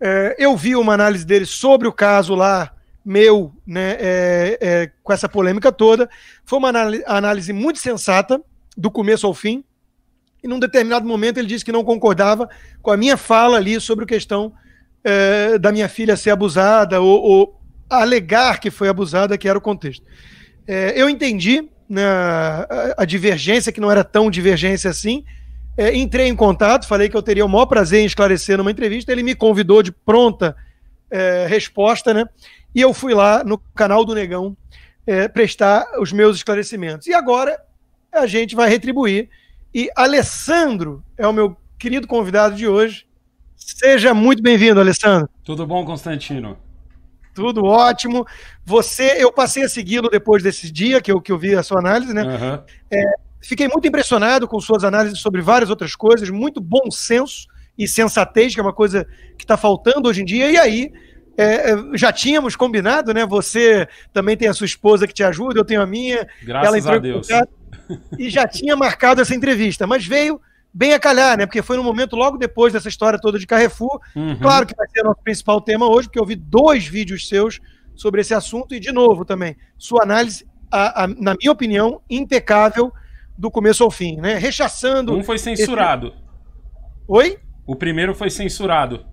É, eu vi uma análise dele sobre o caso lá, meu, né, é, é, com essa polêmica toda. Foi uma análise muito sensata, do começo ao fim. E num determinado momento ele disse que não concordava com a minha fala ali sobre a questão é, da minha filha ser abusada ou, ou, alegar que foi abusada, que era o contexto. É, eu entendi né, a, a divergência, que não era tão divergência assim, é, entrei em contato, falei que eu teria o maior prazer em esclarecer numa entrevista. Ele me convidou de pronta é, resposta, né? E eu fui lá no canal do Negão é, prestar os meus esclarecimentos. E agora a gente vai retribuir. E Alessandro é o meu querido convidado de hoje. Seja muito bem-vindo, Alessandro. Tudo bom, Constantino? Tudo ótimo. Você, eu passei a segui-lo depois desse dia que eu, que eu vi a sua análise, né? Uhum. É, Fiquei muito impressionado com suas análises sobre várias outras coisas, muito bom senso e sensatez, que é uma coisa que está faltando hoje em dia. E aí, é, é, já tínhamos combinado, né? Você também tem a sua esposa que te ajuda, eu tenho a minha. Graças a Deus. E já tinha marcado essa entrevista, mas veio bem a calhar, né? Porque foi no momento logo depois dessa história toda de Carrefour. Uhum. Claro que vai ser o nosso principal tema hoje, porque eu vi dois vídeos seus sobre esse assunto e, de novo, também, sua análise, a, a, na minha opinião, impecável do começo ao fim, né? Rechaçando. Um foi censurado. Esse... Oi? O primeiro foi censurado.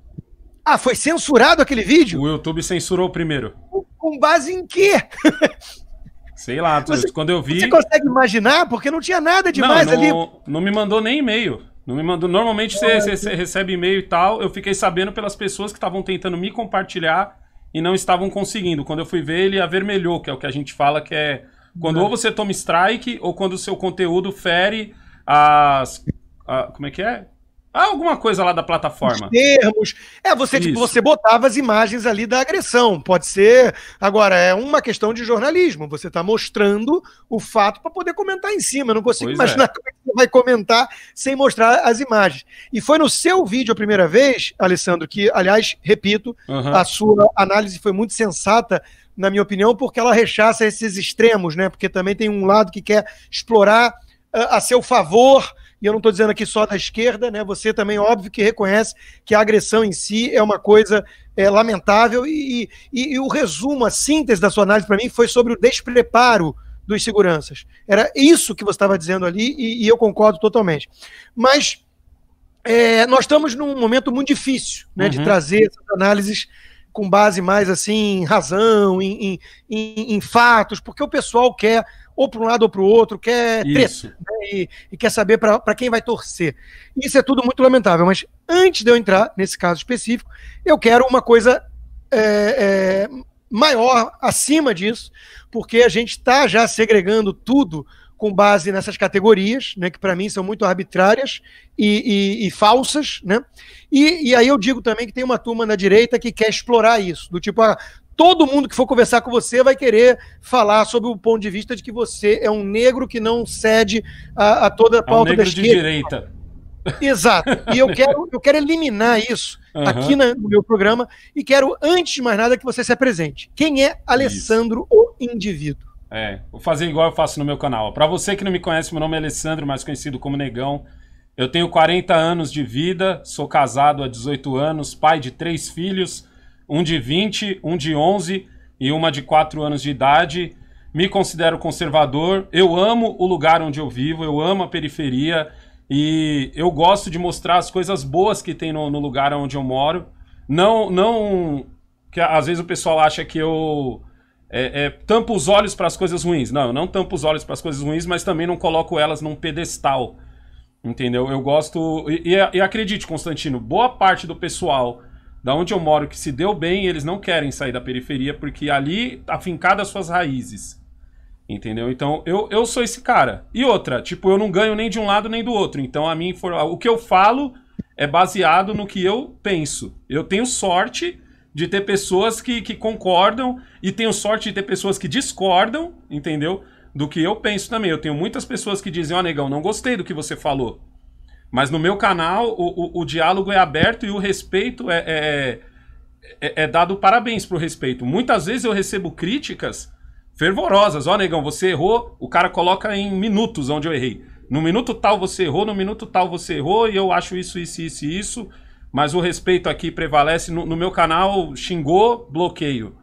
Ah, foi censurado aquele vídeo? O YouTube censurou o primeiro. Com base em quê? Sei lá, você, quando eu vi. Você consegue imaginar? Porque não tinha nada demais não, não, ali. Não me mandou nem e-mail. Não me mandou. Normalmente você, você recebe e-mail e tal. Eu fiquei sabendo pelas pessoas que estavam tentando me compartilhar e não estavam conseguindo. Quando eu fui ver, ele avermelhou, que é o que a gente fala que é quando é. ou uhum. você toma strike ou quando o seu conteúdo fere as. A, como é que é? Ah, alguma coisa lá da plataforma. Os termos. É, você, tipo, você botava as imagens ali da agressão. Pode ser. Agora, é uma questão de jornalismo. Você está mostrando o fato para poder comentar em cima. Eu não consigo pois imaginar é. como é que você vai comentar sem mostrar as imagens. E foi no seu vídeo a primeira vez, Alessandro, que, aliás, repito, uhum. a sua análise foi muito sensata na minha opinião, porque ela rechaça esses extremos, né? Porque também tem um lado que quer explorar a, ah, a seu favor e eu não estou dizendo aqui só da esquerda, né? Você também, óbvio, que reconhece que a agressão em si é uma coisa é, lamentável, e, e, e, o resumo, a síntese da sua análise para mim foi sobre o despreparo dos seguranças. Era isso que você estava dizendo ali, e, e, eu concordo totalmente. Mas é, nós estamos num momento muito difícil né, uhum. de trazer essas análises com base mais assim em razão, em, em, em fatos, porque o pessoal quer ou para um lado ou para o outro, quer treta, né? e, e, quer saber para quem vai torcer. Isso é tudo muito lamentável, mas antes de eu entrar nesse caso específico, eu quero uma coisa é, é, maior acima disso, porque a gente está já segregando tudo com base nessas categorias, né, que para mim são muito arbitrárias e, e, e falsas, né? E, e, aí eu digo também que tem uma turma na direita que quer explorar isso, do tipo, ah, todo mundo que for conversar com você vai querer falar sobre o ponto de vista de que você é um negro que não cede a, a toda a pauta é um negro da esquerda. de direita. Exato. E eu quero, eu quero eliminar isso uhum. aqui na, no meu programa e quero, antes de mais nada, que você se apresente. Quem é Alessandro, isso. o indivíduo? É, vou fazer igual eu faço no meu canal. Para você que não me conhece, meu nome é Alessandro, mais conhecido como Negão. Eu tenho 40 anos de vida, sou casado há 18 anos, pai de três filhos, um de 20, um de 11 e uma de 4 anos de idade. Me considero conservador, eu amo o lugar onde eu vivo, eu amo a periferia e eu gosto de mostrar as coisas boas que tem no, no lugar onde eu moro. Não, não que às vezes o pessoal acha que eu é, é, tampo os olhos para as coisas ruins. Não, eu não tampo os olhos para as coisas ruins, mas também não coloco elas num pedestal. Entendeu? Eu gosto. E, e, e, acredite, Constantino, boa parte do pessoal da onde eu moro que se deu bem, eles não querem sair da periferia, porque ali afincada tá as suas raízes. Entendeu? Então, eu, eu sou esse cara. E outra, tipo, eu não ganho nem de um lado nem do outro. Então, a mim, o que eu falo é baseado no que eu penso. Eu tenho sorte de ter pessoas que, que concordam e tenho sorte de ter pessoas que discordam, entendeu? Do que eu penso também. Eu tenho muitas pessoas que dizem, ó, oh, negão, não gostei do que você falou. Mas no meu canal o, o, o diálogo é aberto e o respeito é, é, é, é dado parabéns pro respeito. Muitas vezes eu recebo críticas fervorosas. Ó, oh, negão, você errou, o cara coloca em minutos onde eu errei. No minuto tal você errou, no minuto tal você errou, e eu acho isso, isso, isso, isso. Mas o respeito aqui prevalece. No, no meu canal, xingou, bloqueio.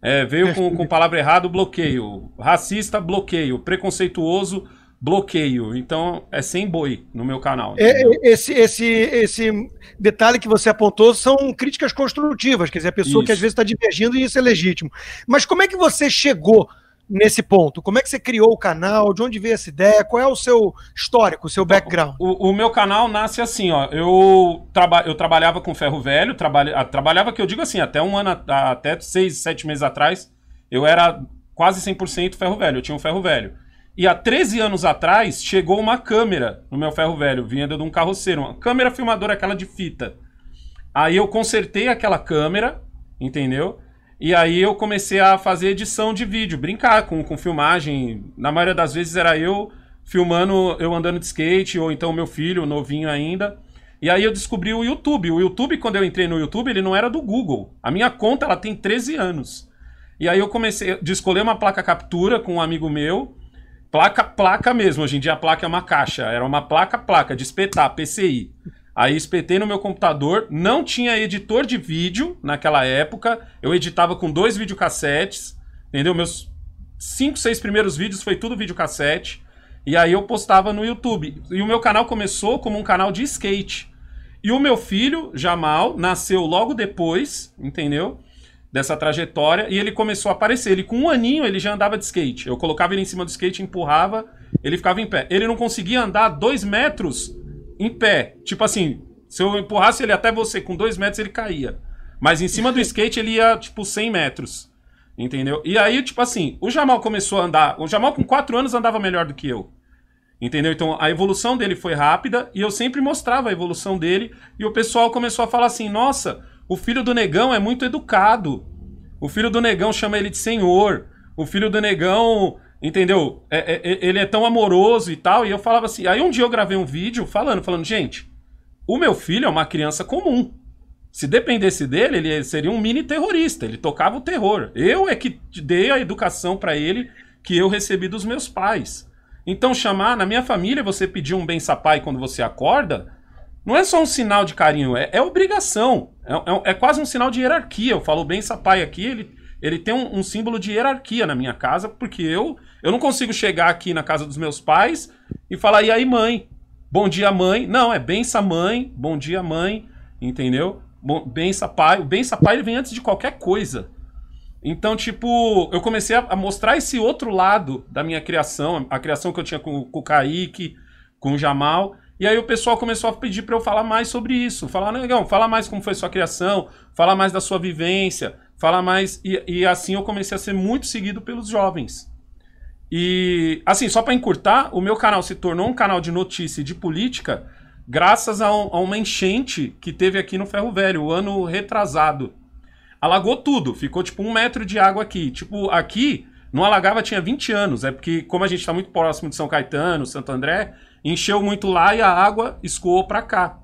É, veio com, com palavra errada, bloqueio. Racista, bloqueio. Preconceituoso, bloqueio. Então é sem boi no meu canal. É, é esse, esse, esse detalhe que você apontou são críticas construtivas, quer dizer, a pessoa isso. que às vezes está divergindo e isso é legítimo. Mas como é que você chegou nesse ponto? Como é que você criou o canal? De onde veio essa ideia? Qual é o seu histórico, o seu background? O, o meu canal nasce assim, ó. Eu, traba, eu trabalhava com ferro velho, trabalha, ah, trabalhava, que eu digo assim, até um ano, ah, até seis, sete meses atrás, eu era quase 100% ferro velho, eu tinha um ferro velho. E há 13 anos atrás, chegou uma câmera no meu ferro velho, vindo de um carroceiro, uma câmera filmadora, aquela de fita. Aí eu consertei aquela câmera, entendeu? E aí eu comecei a fazer edição de vídeo, brincar com, com filmagem. Na maioria das vezes era eu filmando, eu andando de skate, ou então meu filho, novinho ainda. E aí eu descobri o YouTube. O YouTube, quando eu entrei no YouTube, ele não era do Google. A minha conta, ela tem 13 anos. E aí eu comecei, escolher uma placa captura com um amigo meu. Placa, placa mesmo. Hoje em dia a placa é uma caixa. Era uma placa, placa, de espetar, PCI. Aí espetei no meu computador, não tinha editor de vídeo naquela época. Eu editava com dois videocassetes, entendeu? Meus cinco, seis primeiros vídeos foi tudo videocassete. E aí eu postava no YouTube. E o meu canal começou como um canal de skate. E o meu filho, Jamal, nasceu logo depois, entendeu? Dessa trajetória. E ele começou a aparecer. Ele, com um aninho, ele já andava de skate. Eu colocava ele em cima do skate, empurrava, ele ficava em pé. Ele não conseguia andar dois metros em pé. Tipo assim, se eu empurrasse ele até você com dois metros, ele caía. Mas em cima do skate ele ia, tipo, 100 metros. Entendeu? E aí, tipo assim, o Jamal começou a andar. O Jamal com quatro anos andava melhor do que eu. Entendeu? Então a evolução dele foi rápida e eu sempre mostrava a evolução dele. E o pessoal começou a falar assim: nossa, o filho do negão é muito educado. O filho do negão chama ele de senhor. O filho do negão Entendeu? É, é, é, ele é tão amoroso e tal. E eu falava assim. Aí um dia eu gravei um vídeo falando, falando, gente, o meu filho é uma criança comum. Se dependesse dele, ele seria um mini terrorista. Ele tocava o terror. Eu é que dei a educação para ele que eu recebi dos meus pais. Então chamar na minha família, você pedir um bem sapai quando você acorda, não é só um sinal de carinho, é, é obrigação. É, é, é quase um sinal de hierarquia. Eu falo bem sapai aqui, ele, ele tem um, um símbolo de hierarquia na minha casa porque eu eu não consigo chegar aqui na casa dos meus pais e falar, e aí, mãe? Bom dia, mãe. Não, é bença, mãe. Bom dia, mãe. Entendeu? Bom, bença, pai. O bença, pai, ele vem antes de qualquer coisa. Então, tipo, eu comecei a mostrar esse outro lado da minha criação, a criação que eu tinha com, com o Kaique, com o Jamal. E aí o pessoal começou a pedir para eu falar mais sobre isso. Falar, negão, fala mais como foi sua criação, fala mais da sua vivência, fala mais. E, e assim eu comecei a ser muito seguido pelos jovens. E, assim, só para encurtar, o meu canal se tornou um canal de notícia e de política graças a, um, a uma enchente que teve aqui no Ferro Velho, o ano retrasado. Alagou tudo, ficou tipo um metro de água aqui. Tipo, aqui não alagava tinha 20 anos, é porque como a gente está muito próximo de São Caetano, Santo André, encheu muito lá e a água escoou para cá.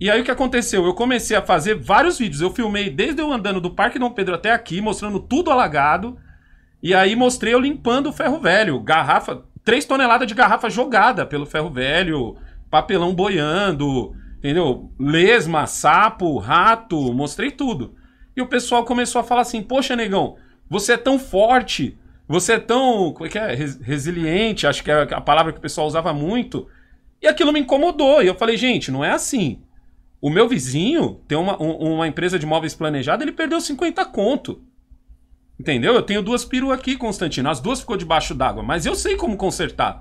E aí o que aconteceu? Eu comecei a fazer vários vídeos. Eu filmei desde eu andando do Parque Dom Pedro até aqui, mostrando tudo alagado. E aí mostrei eu limpando o ferro velho, garrafa, 3 toneladas de garrafa jogada pelo ferro velho, papelão boiando, entendeu? Lesma, sapo, rato, mostrei tudo. E o pessoal começou a falar assim: "Poxa, negão, você é tão forte, você é tão, como é que é? resiliente, acho que é a palavra que o pessoal usava muito". E aquilo me incomodou. E eu falei: "Gente, não é assim. O meu vizinho tem uma, uma empresa de móveis planejada, ele perdeu 50 conto. Entendeu? Eu tenho duas peruas aqui, Constantino. As duas ficou debaixo d'água, mas eu sei como consertar.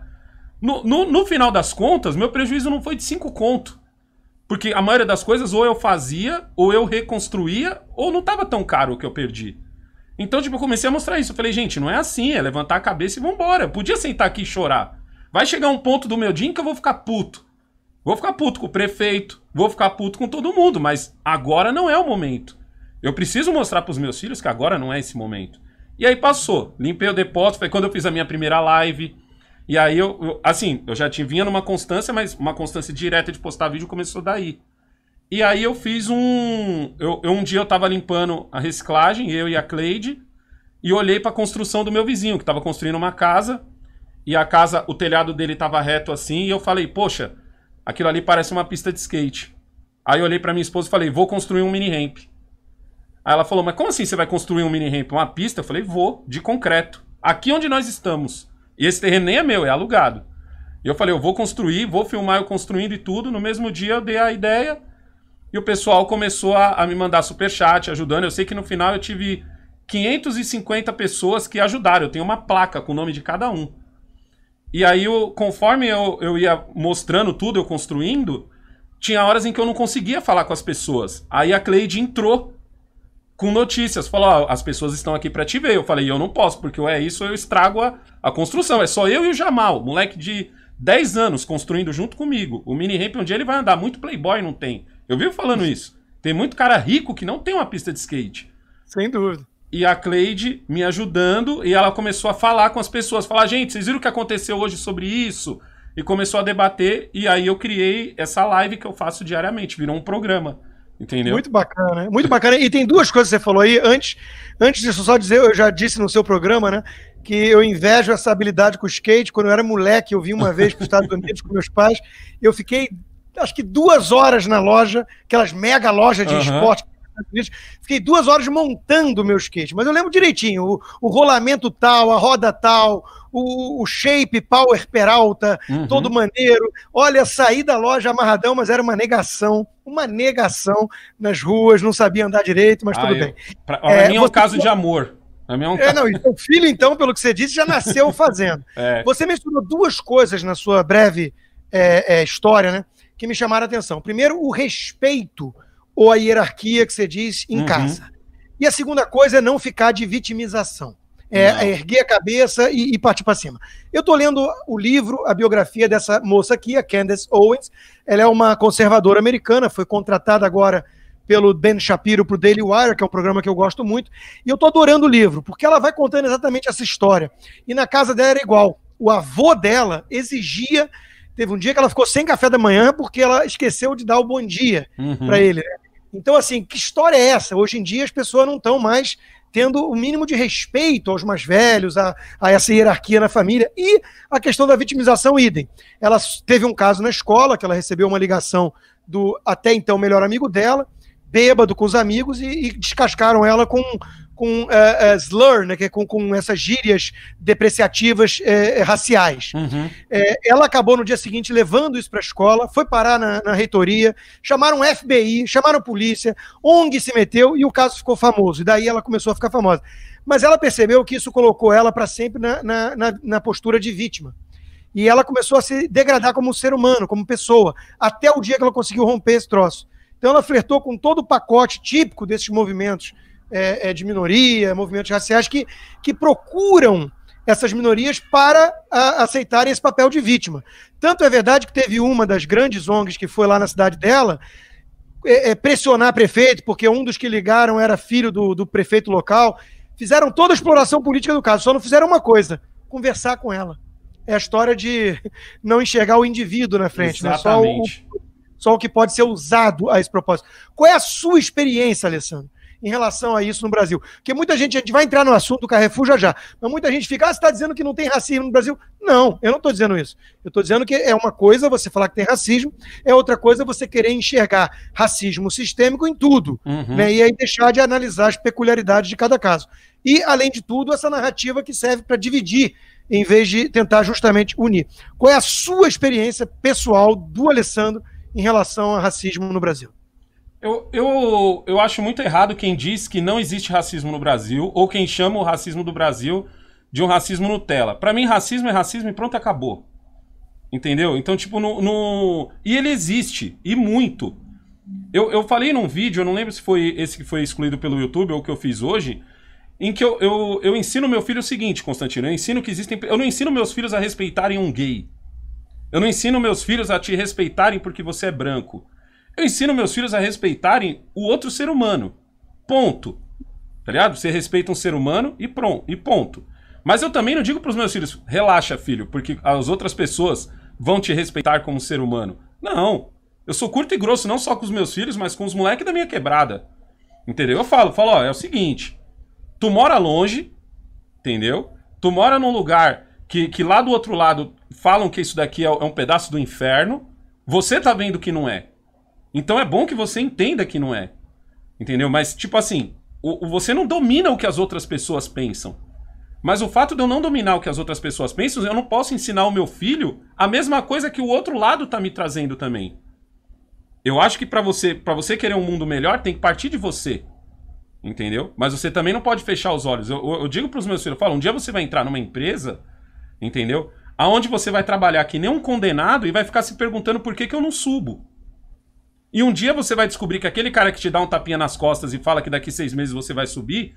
No, no, no, final das contas, meu prejuízo não foi de cinco conto. Porque a maioria das coisas ou eu fazia, ou eu reconstruía, ou não estava tão caro o que eu perdi. Então, tipo, eu comecei a mostrar isso. Eu falei, gente, não é assim, é levantar a cabeça e vambora. Eu podia sentar aqui e chorar. Vai chegar um ponto do meu dia em que eu vou ficar puto. Vou ficar puto com o prefeito, vou ficar puto com todo mundo, mas agora não é o momento. Eu preciso mostrar para os meus filhos que agora não é esse momento. E aí passou. Limpei o depósito, foi quando eu fiz a minha primeira live. E aí eu, eu assim, eu já tinha vinha numa constância, mas uma constância direta de postar vídeo começou daí. E aí eu fiz um. Eu, eu um dia eu estava limpando a reciclagem, eu e a Cleide, e olhei para a construção do meu vizinho, que estava construindo uma casa. E a casa, o telhado dele estava reto assim, e eu falei, poxa, aquilo ali parece uma pista de skate. Aí eu olhei para minha esposa e falei, vou construir um mini ramp. Aí ela falou, mas como assim você vai construir um mini ramp, uma pista? Eu falei, vou, de concreto. Aqui onde nós estamos. E esse terreno nem é meu, é alugado. E eu falei, eu vou construir, vou filmar eu construindo e tudo. No mesmo dia eu dei a ideia e o pessoal começou a, a me mandar superchat, ajudando. Eu sei que no final eu tive 550 pessoas que ajudaram. Eu tenho uma placa com o nome de cada um. E aí, eu, conforme eu, eu ia mostrando tudo, eu construindo, tinha horas em que eu não conseguia falar com as pessoas. Aí a Cleide entrou com notícias. Falou, ó, as pessoas estão aqui para te ver. Eu falei, eu não posso, porque é isso eu estrago a, a construção. É só eu e o Jamal, moleque de 10 anos construindo junto comigo. O mini ramp um dia ele vai andar. Muito playboy não tem. Eu vivo falando isso. Tem muito cara rico que não tem uma pista de skate. Sem dúvida. E a Cleide me ajudando, e ela começou a falar com as pessoas, falar, gente, vocês viram o que aconteceu hoje sobre isso? E começou a debater, e aí eu criei essa live que eu faço diariamente, virou um programa. Entendeu? Muito bacana, muito bacana. E tem duas coisas que você falou aí. Antes, antes disso, só dizer, eu já disse no seu programa, né? Que eu invejo essa habilidade com o skate. Quando eu era moleque, eu vim uma vez para os Estados Unidos com meus pais. Eu fiquei, acho que duas horas na loja, aquelas mega lojas de uhum. esporte Fiquei duas horas montando o meu skate, mas eu lembro direitinho: o, o rolamento tal, a roda tal, o, o shape Power Peralta, uhum. todo maneiro. Olha, saí da loja amarradão, mas era uma negação. Uma negação nas ruas, não sabia andar direito, mas ah, tudo eu, bem. Para é, mim é um você... caso de amor. Pra é, um é, não, filho, então, pelo que você disse, já nasceu fazendo. é. Você mencionou duas coisas na sua breve é, é, história, né? Que me chamaram a atenção. Primeiro, o respeito ou a hierarquia que você diz em uhum. casa. E a segunda coisa é não ficar de vitimização. É, é, erguer a cabeça e, e partir para cima. Eu estou lendo o livro, a biografia dessa moça aqui, a Candace Owens. Ela é uma conservadora americana, foi contratada agora pelo Ben Shapiro para o Daily Wire, que é um programa que eu gosto muito. E eu estou adorando o livro, porque ela vai contando exatamente essa história. E na casa dela era igual. O avô dela exigia. Teve um dia que ela ficou sem café da manhã porque ela esqueceu de dar o bom dia uhum. para ele. Né? Então, assim, que história é essa? Hoje em dia as pessoas não estão mais tendo o um mínimo de respeito aos mais velhos, a, a, essa hierarquia na família. E a questão da vitimização, idem. Ela teve um caso na escola, que ela recebeu uma ligação do até então melhor amigo dela, bêbado com os amigos, e, e descascaram ela com com uh, uh, slur, né, que é com, com essas gírias depreciativas uh, raciais. Uhum. ela acabou no dia seguinte levando isso para a escola, foi parar na, na, reitoria, chamaram FBI, chamaram polícia, ONG se meteu e o caso ficou famoso. E daí ela começou a ficar famosa. Mas ela percebeu que isso colocou ela para sempre na, na, na postura de vítima. E ela começou a se degradar como ser humano, como pessoa, até o dia que ela conseguiu romper esse troço. Então ela flertou com todo o pacote típico desses movimentos é, é, de minoria, movimentos raciais que, que procuram essas minorias para a, aceitarem esse papel de vítima. Tanto é verdade que teve uma das grandes ONGs que foi lá na cidade dela é, é, pressionar prefeito, porque um dos que ligaram era filho do, do prefeito local. Fizeram toda a exploração política do caso, só não fizeram uma coisa: conversar com ela. É a história de não enxergar o indivíduo na frente, né? só, o, só o que pode ser usado a esse propósito. Qual é a sua experiência, Alessandro? em relação a isso no Brasil. Porque muita gente, a gente vai entrar no assunto do Carrefour já já, mas muita gente fica, ah, você está dizendo que não tem racismo no Brasil? Não, eu não estou dizendo isso. Eu estou dizendo que é uma coisa você falar que tem racismo, é outra coisa você querer enxergar racismo sistêmico em tudo, uhum. né? E aí deixar de analisar as peculiaridades de cada caso. E, além de tudo, essa narrativa que serve para dividir em vez de tentar justamente unir. Qual é a sua experiência pessoal do Alessandro em relação a racismo no Brasil? Eu, eu, eu acho muito errado quem diz que não existe racismo no Brasil ou quem chama o racismo do Brasil de um racismo Nutella. Para mim, racismo é racismo e pronto, acabou. Entendeu? Então, tipo, no, no... E ele existe, e muito. Eu, eu falei num vídeo, eu não lembro se foi esse que foi excluído pelo YouTube ou o que eu fiz hoje, em que eu, eu, eu ensino meu filho o seguinte, Constantino, eu ensino que existem... Eu não ensino meus filhos a respeitarem um gay. Eu não ensino meus filhos a te respeitarem porque você é branco. Eu ensino meus filhos a respeitarem o outro ser humano. Ponto. Tá ligado? Você respeita um ser humano e pronto, e ponto. Mas eu também não digo para os meus filhos, relaxa, filho, porque as outras pessoas vão te respeitar como ser humano. Não. Eu sou curto e grosso não só com os meus filhos, mas com os moleques da minha quebrada. Entendeu? Eu falo, falo, ó, é o seguinte, tu mora longe, entendeu? Tu mora num lugar que, que lá do outro lado falam que isso daqui é, é um pedaço do inferno, você tá vendo que não é. Então é bom que você entenda que não é. Entendeu? Mas, tipo assim, o, o, você não domina o que as outras pessoas pensam. Mas o fato de eu não dominar o que as outras pessoas pensam, eu não posso ensinar o meu filho a mesma coisa que o outro lado está me trazendo também. Eu acho que para você, para você querer um mundo melhor, tem que partir de você. Entendeu? Mas você também não pode fechar os olhos. Eu, eu digo para os meus filhos, eu falo, um dia você vai entrar numa empresa, entendeu? Aonde você vai trabalhar que nem um condenado e vai ficar se perguntando por que, que eu não subo. E um dia você vai descobrir que aquele cara que te dá um tapinha nas costas e fala que daqui seis meses você vai subir,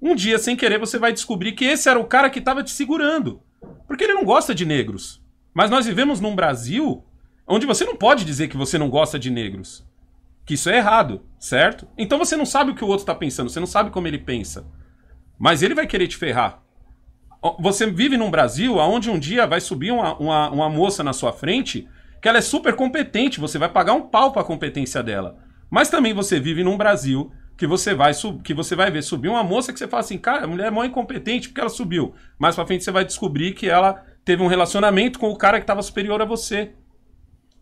um dia, sem querer, você vai descobrir que esse era o cara que estava te segurando. Porque ele não gosta de negros. Mas nós vivemos num Brasil onde você não pode dizer que você não gosta de negros. Que isso é errado, certo? Então você não sabe o que o outro está pensando, você não sabe como ele pensa. Mas ele vai querer te ferrar. Você vive num Brasil onde um dia vai subir uma, uma, uma moça na sua frente que ela é super competente, você vai pagar um pau para a competência dela. Mas também você vive num Brasil que você vai que você vai ver subir uma moça que você fala assim, cara, a mulher é mó incompetente porque ela subiu. Mais para frente você vai descobrir que ela teve um relacionamento com o cara que estava superior a você.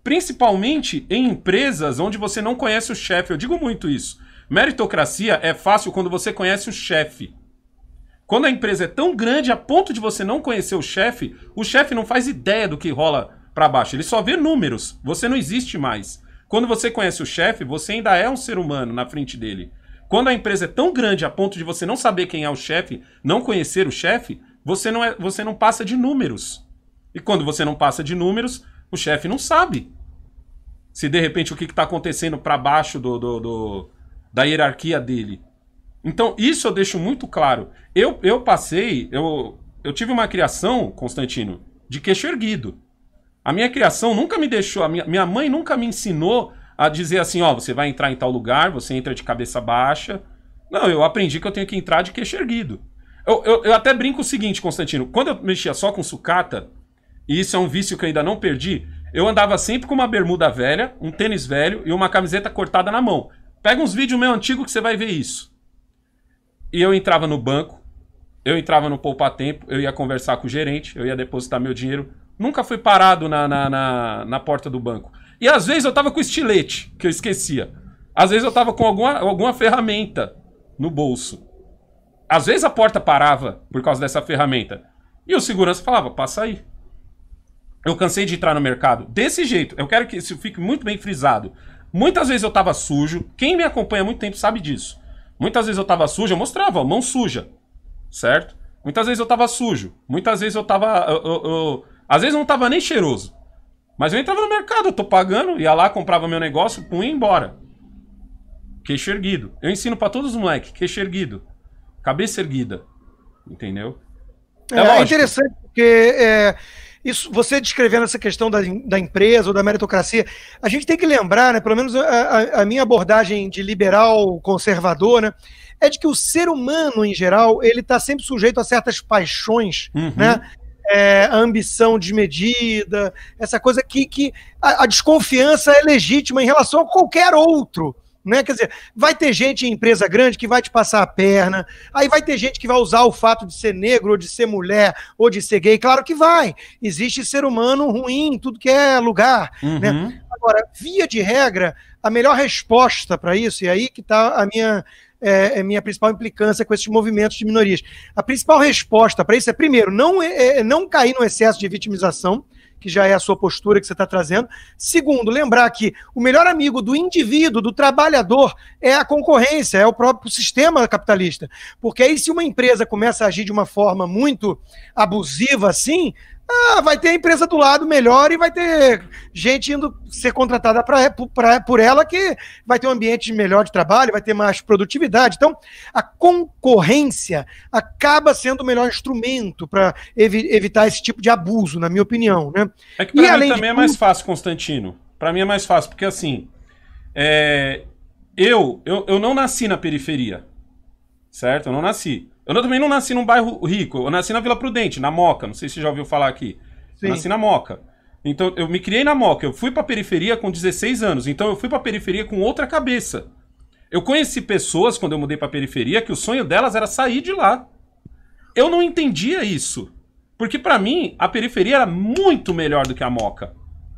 Principalmente em empresas onde você não conhece o chefe. Eu digo muito isso. Meritocracia é fácil quando você conhece o chefe. Quando a empresa é tão grande a ponto de você não conhecer o chefe, o chefe não faz ideia do que rola para baixo. Ele só vê números. Você não existe mais. Quando você conhece o chefe, você ainda é um ser humano na frente dele. Quando a empresa é tão grande a ponto de você não saber quem é o chefe, não conhecer o chefe, você não, é, você não passa de números. E quando você não passa de números, o chefe não sabe. Se de repente o que está acontecendo para baixo do, do, do, da hierarquia dele. Então, isso eu deixo muito claro. Eu, eu passei, eu, eu tive uma criação, Constantino, de queixo erguido. A minha criação nunca me deixou, minha, minha mãe nunca me ensinou a dizer assim, ó, você vai entrar em tal lugar, você entra de cabeça baixa. Não, eu aprendi que eu tenho que entrar de queixo erguido. Eu, eu, eu até brinco o seguinte, Constantino, quando eu mexia só com sucata, e isso é um vício que eu ainda não perdi, eu andava sempre com uma bermuda velha, um tênis velho e uma camiseta cortada na mão. Pega uns vídeos meu antigo que você vai ver isso. E eu entrava no banco, eu entrava no poupatempo, eu ia conversar com o gerente, eu ia depositar meu dinheiro. Nunca fui parado na, na, na, na porta do banco. E às vezes eu tava com estilete, que eu esquecia. Às vezes eu tava com alguma, alguma ferramenta no bolso. Às vezes a porta parava por causa dessa ferramenta. E o segurança falava, passa aí. Eu cansei de entrar no mercado desse jeito. Eu quero que isso fique muito bem frisado. Muitas vezes eu tava sujo. Quem me acompanha há muito tempo sabe disso. Muitas vezes eu tava sujo, eu mostrava, mão suja. Certo? Muitas vezes eu tava sujo. Muitas vezes eu tava. Eu, eu, eu, às vezes não tava nem cheiroso. Mas eu entrava no mercado, eu tô pagando, ia lá, comprava meu negócio, punha e embora. Queixo erguido. Eu ensino para todos os moleques, queixo erguido. Cabeça erguida. Entendeu? É, é, interessante porque é, isso, você descrevendo essa questão da, da empresa ou da meritocracia, a gente tem que lembrar, né, pelo menos a, a, a minha abordagem de liberal conservador, né, é de que o ser humano, em geral, ele está sempre sujeito a certas paixões, uhum. né? é, a ambição desmedida, essa coisa que, que a, a desconfiança é legítima em relação a qualquer outro. Né? Quer dizer, vai ter gente em empresa grande que vai te passar a perna, aí vai ter gente que vai usar o fato de ser negro, ou de ser mulher, ou de ser gay. Claro que vai. Existe ser humano ruim em tudo que é lugar. Uhum. Né? Agora, via de regra, a melhor resposta para isso, e aí que está a minha é, é minha principal implicância com esses movimentos de minorias. A principal resposta para isso é, primeiro, não, é, é, não cair no excesso de vitimização, que já é a sua postura que você está trazendo. Segundo, lembrar que o melhor amigo do indivíduo, do trabalhador, é a concorrência, é o próprio sistema capitalista. Porque aí, se uma empresa começa a agir de uma forma muito abusiva assim, ah, vai ter a empresa do lado melhor e vai ter gente indo ser contratada pra, pra, por ela que vai ter um ambiente melhor de trabalho, vai ter mais produtividade. Então, a concorrência acaba sendo o melhor instrumento para evi evitar esse tipo de abuso, na minha opinião. Né? É que para mim também é mais fácil, Constantino. Para mim é mais fácil, porque assim, é... eu, eu, eu não nasci na periferia, certo? Eu não nasci. Eu também não nasci num bairro rico. Eu nasci na Vila Prudente, na Moca. Não sei se você já ouviu falar aqui. Sim. Eu nasci na Moca. Então, eu me criei na Moca. Eu fui pra periferia com 16 anos. Então, eu fui pra periferia com outra cabeça. Eu conheci pessoas, quando eu mudei pra periferia, que o sonho delas era sair de lá. Eu não entendia isso. Porque, para mim, a periferia era muito melhor do que a Moca.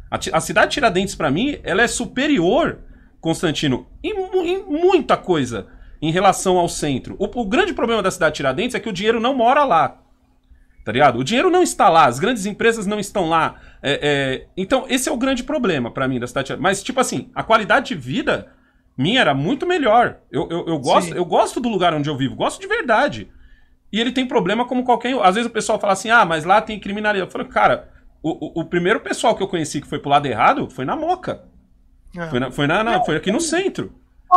A, a cidade Tiradentes, para mim, ela é superior, Constantino, em, em muita coisa em relação ao centro. O, o, grande problema da cidade de Tiradentes é que o dinheiro não mora lá. Tá ligado? O dinheiro não está lá, as grandes empresas não estão lá. É, é, então, esse é o grande problema para mim da cidade de Tiradentes. Mas, tipo assim, a qualidade de vida minha era muito melhor. Eu, eu, eu gosto, eu gosto do lugar onde eu vivo, gosto de verdade. E ele tem problema como qualquer. Às vezes o pessoal fala assim: ah, mas lá tem criminalidade. Eu falo, cara, o, o, o primeiro pessoal que eu conheci que foi pro lado errado foi na Moca. Ah. Foi, na, foi, na, na, foi aqui no centro.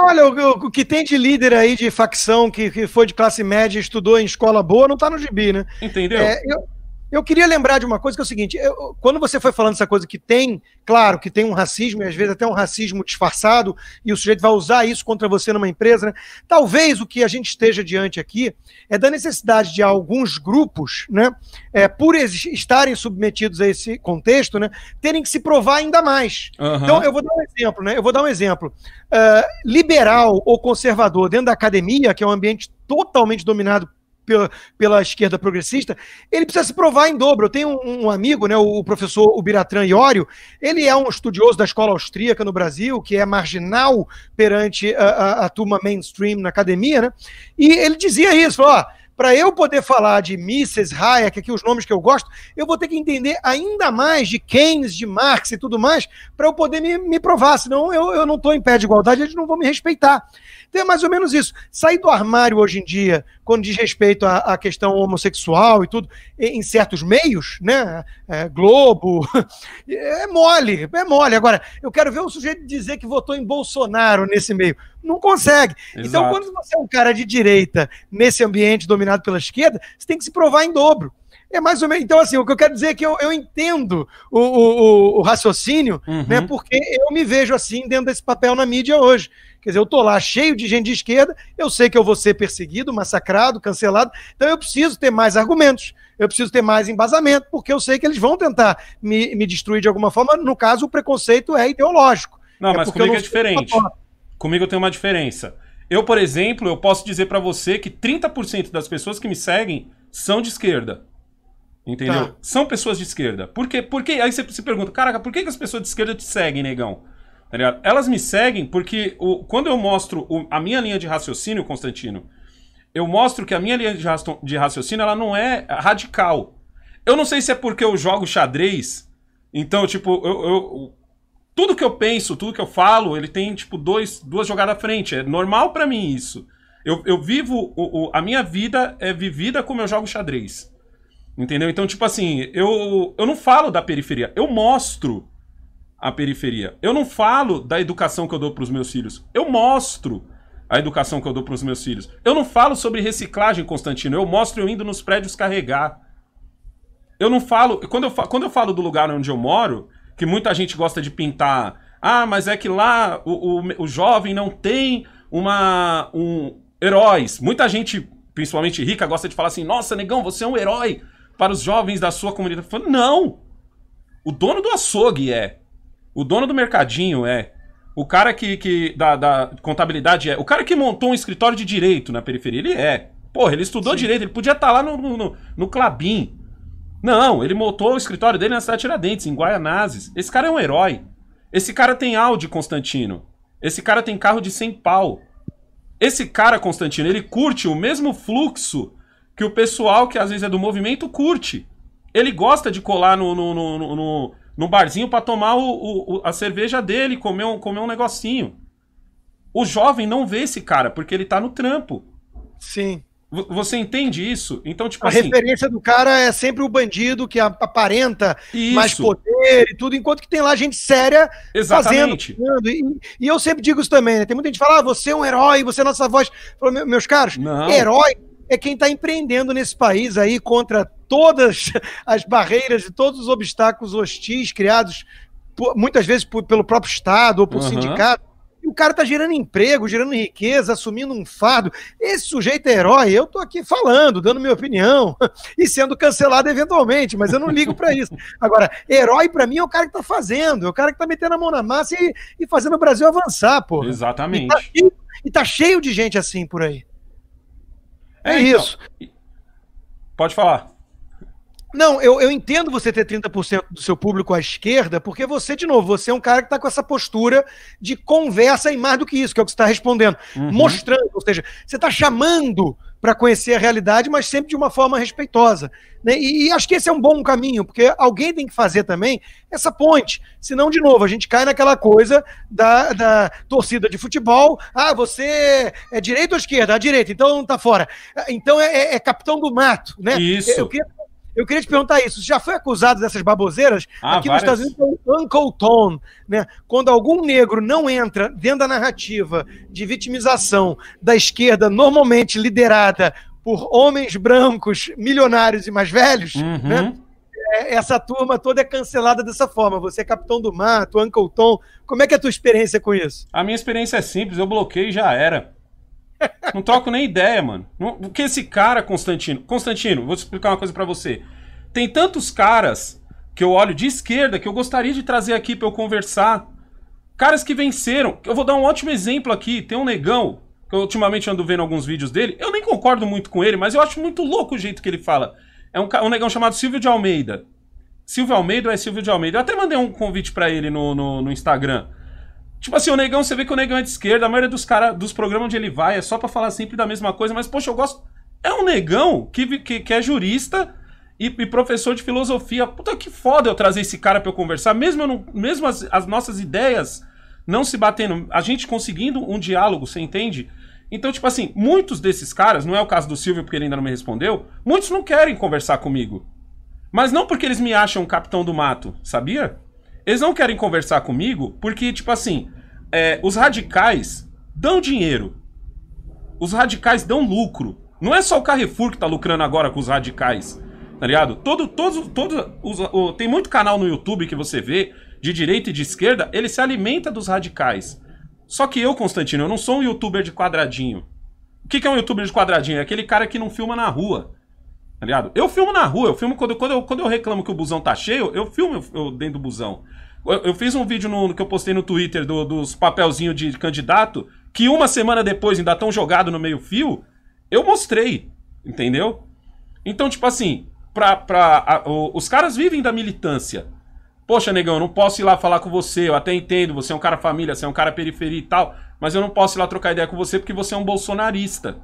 Olha, o, o, que tem de líder aí de facção que, que foi de classe média e estudou em escola boa não tá no gibi, né? Entendeu? É, eu, eu queria lembrar de uma coisa que é o seguinte: eu, quando você foi falando essa coisa que tem, claro, que tem um racismo, e às vezes até um racismo disfarçado, e o sujeito vai usar isso contra você numa empresa, né? Talvez o que a gente esteja diante aqui é da necessidade de alguns grupos, né, é, por estarem submetidos a esse contexto, né, terem que se provar ainda mais. Uhum. Então, eu vou dar um exemplo, né? Eu vou dar um exemplo. Uh, liberal ou conservador dentro da academia, que é um ambiente totalmente dominado pela, pela esquerda progressista, ele precisa se provar em dobro. Eu tenho um, um amigo, né, o professor Ubiratran Iório, ele é um estudioso da escola austríaca no Brasil, que é marginal perante a, a, a turma mainstream na academia, né? E ele dizia isso, falou, ó, para eu poder falar de Mises, Hayek, aqui é os nomes que eu gosto, eu vou ter que entender ainda mais de Keynes, de Marx e tudo mais, para eu poder me, me, provar, senão eu, eu não estou em pé de igualdade, eles não vão me respeitar. Então é mais ou menos isso. Sair do armário hoje em dia, quando diz respeito à, à questão homossexual e tudo, em, certos meios, né? É, Globo, é mole, é mole. Agora, eu quero ver um sujeito dizer que votou em Bolsonaro nesse meio não consegue. Então, Exato. Então, quando você é um cara de direita nesse ambiente dominado pela esquerda, você tem que se provar em dobro. É mais ou menos. Então, assim, o que eu quero dizer é que eu, eu entendo o, o, o raciocínio, uhum. né? Porque eu me vejo assim dentro desse papel na mídia hoje. Quer dizer, eu tô lá cheio de gente de esquerda, eu sei que eu vou ser perseguido, massacrado, cancelado, então eu preciso ter mais argumentos, eu preciso ter mais embasamento, porque eu sei que eles vão tentar me, me destruir de alguma forma. No caso, o preconceito é ideológico. Não, é mas comigo é não é diferente. Comigo tem uma diferença. Eu, por exemplo, eu posso dizer para você que 30% das pessoas que me seguem são de esquerda. Entendeu? Tá. São pessoas de esquerda. Por quê? Por quê? Aí você se pergunta, caraca, por que, que as pessoas de esquerda te seguem, negão? Tá Elas me seguem porque o, quando eu mostro o, a minha linha de raciocínio, Constantino, eu mostro que a minha linha de, de raciocínio ela não é radical. Eu não sei se é porque eu jogo xadrez então, tipo, eu, eu, tudo que eu penso, tudo que eu falo, ele tem, tipo, dois, duas jogadas à frente. É normal para mim isso. Eu, eu vivo. O, o, a minha vida é vivida como eu jogo xadrez. Entendeu? Então, tipo assim, eu, eu não falo da periferia, eu mostro a periferia. Eu não falo da educação que eu dou para os meus filhos, eu mostro a educação que eu dou para os meus filhos. Eu não falo sobre reciclagem, Constantino, eu mostro eu indo nos prédios carregar. Eu não falo. Quando eu, quando eu falo do lugar onde eu moro, que muita gente gosta de pintar. Ah, mas é que lá o, o, o jovem não tem uma um heróis. Muita gente, principalmente rica, gosta de falar assim: "Nossa, negão, você é um herói para os jovens da sua comunidade". Eu falo, não. O dono do açougue é. O dono do mercadinho é. O cara que, que da, da contabilidade é. O cara que montou um escritório de direito na periferia, ele é. Porra, ele estudou Sim. direito, ele podia estar tá lá no, no, no, no Clabin. Não, ele montou o escritório dele na cidade de Tiradentes, em Guaianazes. Esse cara é um herói. Esse cara tem Audi, Constantino. Esse cara tem carro de 100 pau. Esse cara, Constantino, ele curte o mesmo fluxo que o pessoal que às vezes é do movimento curte. Ele gosta de colar no, no, no, no, no barzinho para tomar o, o, a cerveja dele, comer um, comer um negocinho. O jovem não vê esse cara porque ele tá no trampo. Sim. Você entende isso? Então, tipo a assim, referência do cara é sempre o bandido que aparenta isso. mais poder e tudo, enquanto que tem lá gente séria Exatamente. fazendo. E, e, eu sempre digo isso também, né? Tem muita gente que fala, ah, você é um herói, você é nossa voz. Falo, meus caros, Não. herói é quem está empreendendo nesse país aí contra todas as barreiras e todos os obstáculos hostis criados por, muitas vezes por, pelo próprio Estado ou por uhum. sindicato o cara tá gerando emprego, gerando riqueza, assumindo um fardo. Esse sujeito é herói. Eu tô aqui falando, dando minha opinião e sendo cancelado eventualmente, mas eu não ligo para isso. Agora, herói para mim é o cara que tá fazendo, é o cara que tá metendo a mão na massa e, e fazendo o Brasil avançar, pô. Exatamente. E tá, cheio, e tá, cheio, de gente assim por aí. É, é então, isso. Pode falar. Não, eu, eu entendo você ter 30% do seu público à esquerda, porque você, de novo, você é um cara que está com essa postura de conversa e mais do que isso, que é o que você está respondendo. Uhum. Mostrando, ou seja, você está chamando para conhecer a realidade, mas sempre de uma forma respeitosa. Né? E, e, acho que esse é um bom caminho, porque alguém tem que fazer também essa ponte. Senão, de novo, a gente cai naquela coisa da, da torcida de futebol. Ah, você é direito ou esquerda? A direita, então tá fora. Então é, é, é capitão do mato, né? Isso. eu queria eu queria te perguntar isso. Você já foi acusado dessas baboseiras? Ah, Aqui várias. nos Estados Unidos Uncle Tom, né? Quando algum negro não entra dentro da narrativa de vitimização da esquerda, normalmente liderada por homens brancos, milionários e mais velhos, né? uhum. né? essa turma toda é cancelada dessa forma. Você é capitão do mato, Uncle Tom. Como é que é a tua experiência com isso? A minha experiência é simples, eu bloqueei e já era. Não troco nem ideia, mano. o que esse cara, Constantino. Constantino, vou explicar uma coisa para você. Tem tantos caras que eu olho de esquerda que eu gostaria de trazer aqui para eu conversar. Caras que venceram. Eu vou dar um ótimo exemplo aqui. Tem um negão, que eu ultimamente ando vendo alguns vídeos dele. Eu nem concordo muito com ele, mas eu acho muito louco o jeito que ele fala. É um, um negão chamado Silvio de Almeida. Silvio Almeida é Silvio de Almeida. Eu até mandei um convite para ele no, no, no Instagram. Tipo assim, o negão, você vê que o negão é de esquerda, a maioria dos cara, dos programas onde ele vai é só para falar sempre da mesma coisa, mas poxa, eu gosto. É um negão que, que, que é jurista e, e, professor de filosofia. Puta que foda eu trazer esse cara para eu conversar, mesmo, eu não, mesmo as, as nossas ideias não se batendo, a gente conseguindo um diálogo, você entende? Então, tipo assim, muitos desses caras, não é o caso do Silvio porque ele ainda não me respondeu, muitos não querem conversar comigo. Mas não porque eles me acham capitão do mato, sabia? Eles não querem conversar comigo porque, tipo assim, é, os radicais dão dinheiro. Os radicais dão lucro. Não é só o Carrefour que tá lucrando agora com os radicais, tá ligado? Todo, todo os, o, tem muito canal no YouTube que você vê, de direita e de esquerda, ele se alimenta dos radicais. Só que eu, Constantino, eu não sou um youtuber de quadradinho. O que, que é um youtuber de quadradinho? É aquele cara que não filma na rua. Tá ligado? Eu filmo na rua, eu filmo quando, quando, eu, quando eu reclamo que o busão tá cheio, eu filmo eu, eu dentro do busão. Eu, eu fiz um vídeo no, que eu postei no Twitter do, dos papelzinhos de candidato, que uma semana depois ainda tão jogado no meio-fio, eu mostrei, entendeu? Então, tipo assim, pra, pra, a, o, os caras vivem da militância. Poxa, negão, eu não posso ir lá falar com você, eu até entendo, você é um cara família, você é um cara periferia e tal, mas eu não posso ir lá trocar ideia com você porque você é um bolsonarista.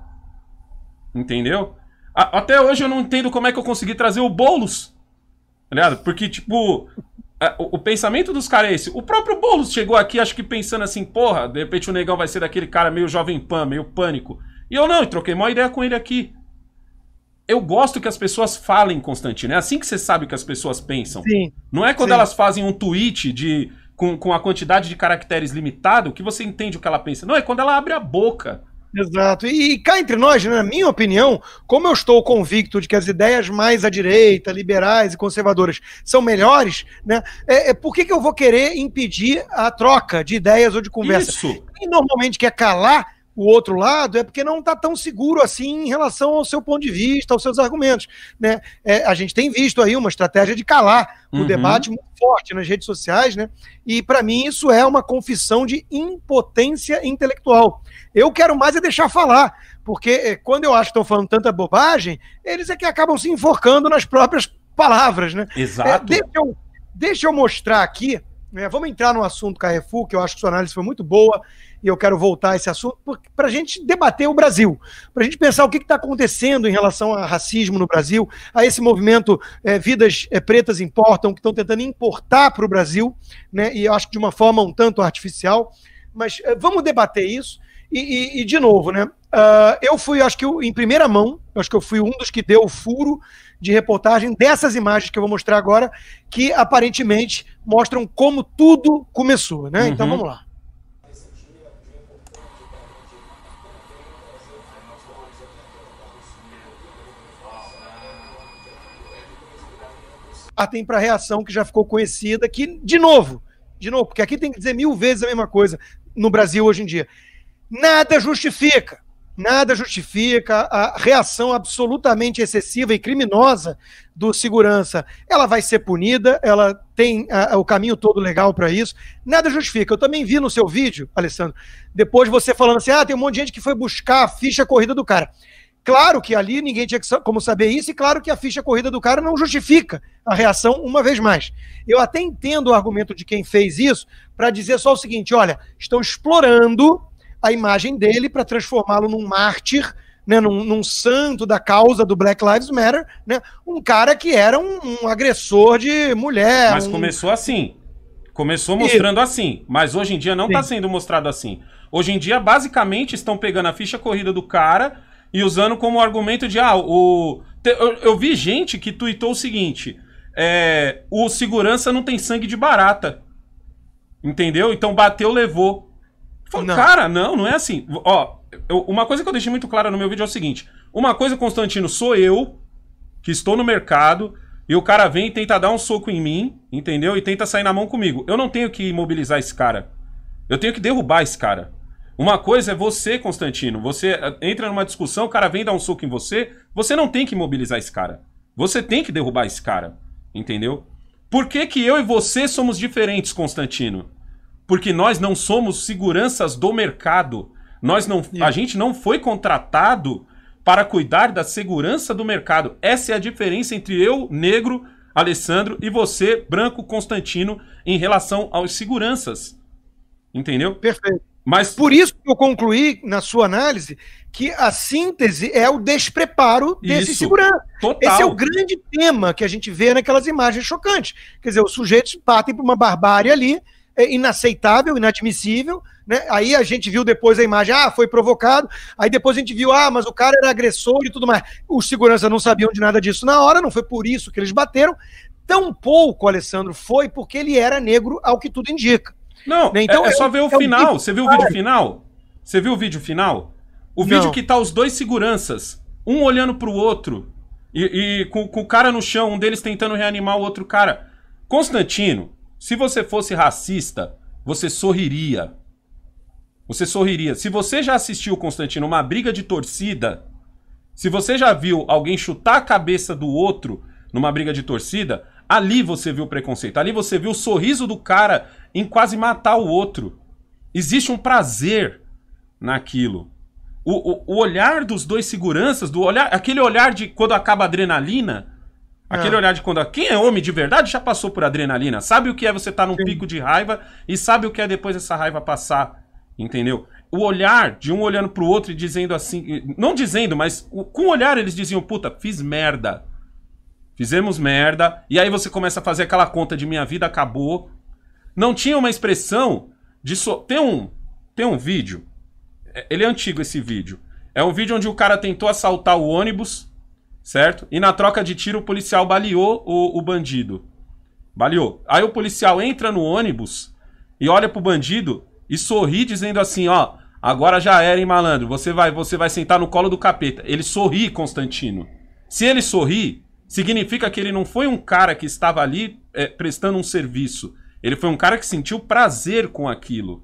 Entendeu? A, até hoje eu não entendo como é que eu consegui trazer o Boulos. Tá Porque, tipo, a, é, o, o, pensamento dos caras é esse. O próprio Boulos chegou aqui, acho que pensando assim, porra, de repente o negão vai ser daquele cara meio jovem pan, meio pânico. E eu não, eu troquei uma ideia com ele aqui. Eu gosto que as pessoas falem, Constantino. É assim que você sabe que as pessoas pensam. Sim, não é quando sim. elas fazem um tweet de com, com a quantidade de caracteres limitado que você entende o que ela pensa. Não, é quando ela abre a boca Exato. E cá entre nós, na minha opinião, como eu estou convicto de que as ideias mais à direita, liberais e conservadoras são melhores, né? É, é por que, que eu vou querer impedir a troca de ideias ou de conversa? Isso. Quem normalmente quer calar o outro lado é porque não está tão seguro assim em relação ao seu ponto de vista, aos seus argumentos. Né? É, a gente tem visto aí uma estratégia de calar uhum. o debate muito forte nas redes sociais, né? e para mim isso é uma confissão de impotência intelectual. Eu quero mais é deixar falar, porque é, quando eu acho que estão falando tanta bobagem, eles é que acabam se enforcando nas próprias palavras. Né? Exato. É, deixa, eu, deixa eu mostrar aqui né? Vamos entrar no assunto Carrefour, que eu acho que sua análise foi muito boa, e eu quero voltar a esse assunto para a gente debater o Brasil, para a gente pensar o que está acontecendo em relação ao racismo no Brasil, a esse movimento é, Vidas é, Pretas Importam, que estão tentando importar para o Brasil, né? e eu acho que de uma forma um tanto artificial, mas é, vamos debater isso. E, e, e de novo, né? Uh, eu fui, acho que eu, em primeira mão, acho que eu fui um dos que deu o furo de reportagem dessas imagens que eu vou mostrar agora, que aparentemente mostram como tudo começou, né? Então, uhum. Então vamos lá. partem para a reação que já ficou conhecida, que, de novo, de novo, porque aqui tem que dizer mil vezes a mesma coisa no Brasil hoje em dia. Nada justifica Nada justifica a reação absolutamente excessiva e criminosa do segurança. Ela vai ser punida, ela tem a, o caminho todo legal para isso. Nada justifica. Eu também vi no seu vídeo, Alessandro, depois você falando assim: ah, tem um monte de gente que foi buscar a ficha corrida do cara. Claro que ali ninguém tinha como saber isso, e claro que a ficha corrida do cara não justifica a reação uma vez mais. Eu até entendo o argumento de quem fez isso para dizer só o seguinte: olha, estão explorando a imagem dele para transformá-lo num mártir, né, num, num, santo da causa do Black Lives Matter, né, um cara que era um, um agressor de mulher. Mas um... começou assim. Começou mostrando e... assim, mas hoje em dia não está sendo mostrado assim. Hoje em dia, basicamente, estão pegando a ficha corrida do cara e usando como argumento de, ah, o... Eu, eu vi gente que tuitou o seguinte, é, o segurança não tem sangue de barata. Entendeu? Então bateu, levou. Falo, não. cara, não, não é assim. Ó, eu, uma coisa que eu deixei muito clara no meu vídeo é o seguinte: uma coisa, Constantino, sou eu que estou no mercado e o cara vem e tenta dar um soco em mim, entendeu? E tenta sair na mão comigo. Eu não tenho que mobilizar esse cara. Eu tenho que derrubar esse cara. Uma coisa é você, Constantino. Você eh, entra numa discussão, o cara vem dar um soco em você. Você não tem que mobilizar esse cara. Você tem que derrubar esse cara. Entendeu? Por que, que eu e você somos diferentes, Constantino? porque nós não somos seguranças do mercado. Nós não, a gente não foi contratado para cuidar da segurança do mercado. Essa é a diferença entre eu, negro, Alessandro, e você, branco, Constantino, em relação aos seguranças. Entendeu? Perfeito. Mas por isso que eu concluí na sua análise que a síntese é o despreparo desse isso, segurança. Total. Esse é o grande tema que a gente vê naquelas imagens chocantes. Quer dizer, os sujeitos batem para uma barbárie ali é inaceitável, inadmissível. Né? Aí a gente viu depois a imagem, ah, foi provocado. Aí depois a gente viu, ah, mas o cara era agressor e tudo mais. Os seguranças não sabiam de nada disso na hora, não foi por isso que eles bateram. Tão pouco, Alessandro, foi porque ele era negro, ao que tudo indica. Não, né? então, é, é, só é ver o é final. Um... Tipo Você viu o vídeo final? Você viu o vídeo final? O vídeo não. que tá os dois seguranças, um olhando para o outro, e, e com, com o cara no chão, um deles tentando reanimar o outro cara. Constantino, se você fosse racista, você sorriria. Você sorriria. Se você já assistiu, Constantino, uma briga de torcida, se você já viu alguém chutar a cabeça do outro numa briga de torcida, ali você viu o preconceito. Ali você viu o sorriso do cara em quase matar o outro. Existe um prazer naquilo. O, o, o olhar dos dois seguranças, do olhar, aquele olhar de quando acaba a adrenalina, Aquele é. olhar de quando. Quem é homem de verdade já passou por adrenalina. Sabe o que é você estar tá num Sim. pico de raiva e sabe o que é depois essa raiva passar. Entendeu? O olhar de um olhando pro outro e dizendo assim. Não dizendo, mas com o olhar eles diziam: puta, fiz merda. Fizemos merda. E aí você começa a fazer aquela conta de minha vida acabou. Não tinha uma expressão de. So... Tem, um, tem um vídeo. É, ele é antigo esse vídeo. É um vídeo onde o cara tentou assaltar o ônibus certo? E na troca de tiro, o policial baleou o, o bandido. Baleou. Aí o policial entra no ônibus e olha pro bandido e sorri dizendo assim, ó, agora já era, hein, malandro, você vai, você vai sentar no colo do capeta. Ele sorri, Constantino. Se ele sorri, significa que ele não foi um cara que estava ali é, prestando um serviço. Ele foi um cara que sentiu prazer com aquilo.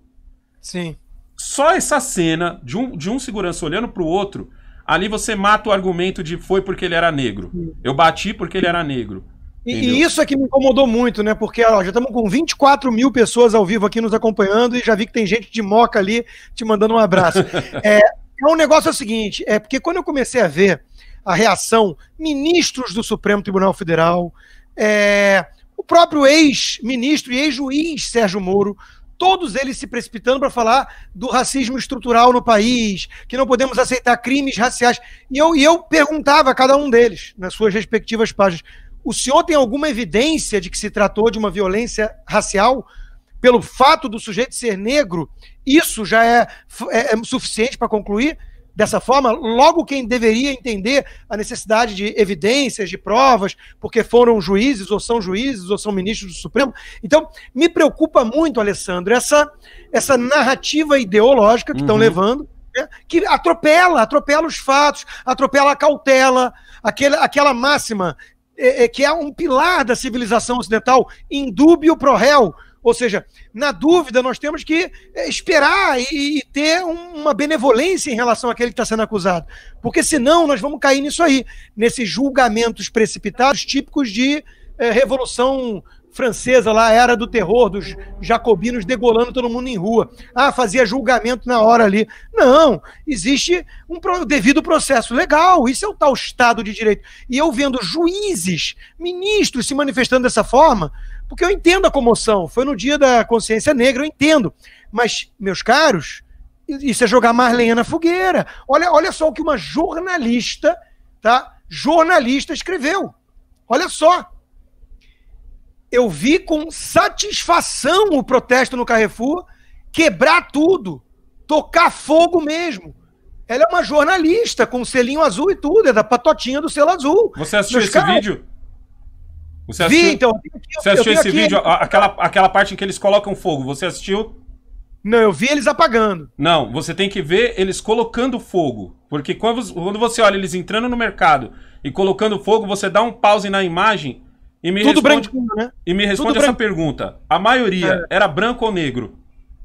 Sim. Só essa cena de um, de um segurança olhando pro outro Ali você mata o argumento de foi porque ele era negro. Eu bati porque ele era negro. E, e, isso é que me incomodou muito, né? Porque ó, já estamos com 24 mil pessoas ao vivo aqui nos acompanhando e já vi que tem gente de moca ali te mandando um abraço. é, é um negócio é o seguinte: é porque quando eu comecei a ver a reação, ministros do Supremo Tribunal Federal, é, o próprio ex-ministro e ex-juiz Sérgio Moro todos eles se precipitando para falar do racismo estrutural no país, que não podemos aceitar crimes raciais. E eu, e eu perguntava a cada um deles, nas suas respectivas páginas, o senhor tem alguma evidência de que se tratou de uma violência racial? Pelo fato do sujeito ser negro, isso já é, é, é suficiente para concluir? dessa forma, logo quem deveria entender a necessidade de evidências, de provas, porque foram juízes ou são juízes ou são ministros do Supremo. Então, me preocupa muito, Alessandro, essa, essa narrativa ideológica que estão uhum. levando, né, que atropela, atropela os fatos, atropela a cautela, aquela, aquela máxima é, é, que é um pilar da civilização ocidental, indúbio pro réu, ou seja, na dúvida, nós temos que eh, esperar e, e ter uma benevolência em relação àquele que está sendo acusado. Porque senão nós vamos cair nisso aí, nesses julgamentos precipitados típicos de é, Revolução Francesa, lá, era do terror, dos jacobinos degolando todo mundo em rua. Ah, fazia julgamento na hora ali. Não, existe um devido processo legal, isso é o tal Estado de Direito. E eu vendo juízes, ministros se manifestando dessa forma porque eu entendo a comoção. Foi no dia da consciência negra, eu entendo. Mas, meus caros, isso é jogar mais lenha na fogueira. Olha, olha só o que uma jornalista, tá? Jornalista escreveu. Olha só. Eu vi com satisfação o protesto no Carrefour quebrar tudo, tocar fogo mesmo. Ela é uma jornalista com selinho azul e tudo, é da patotinha do selo azul. Você assistiu Meus esse caras... vídeo? Você assistiu, Vi, então. você assistiu esse aqui, vídeo, ele... aquela, aquela parte em que eles colocam fogo, você assistiu? Não, eu vi eles apagando. Não, você tem que ver eles colocando fogo. Porque quando, quando você olha eles entrando no mercado e colocando fogo, você dá um pause na imagem e me Tudo responde, branquinho, né? E me responde essa branco. pergunta. A maioria é. era branco ou negro?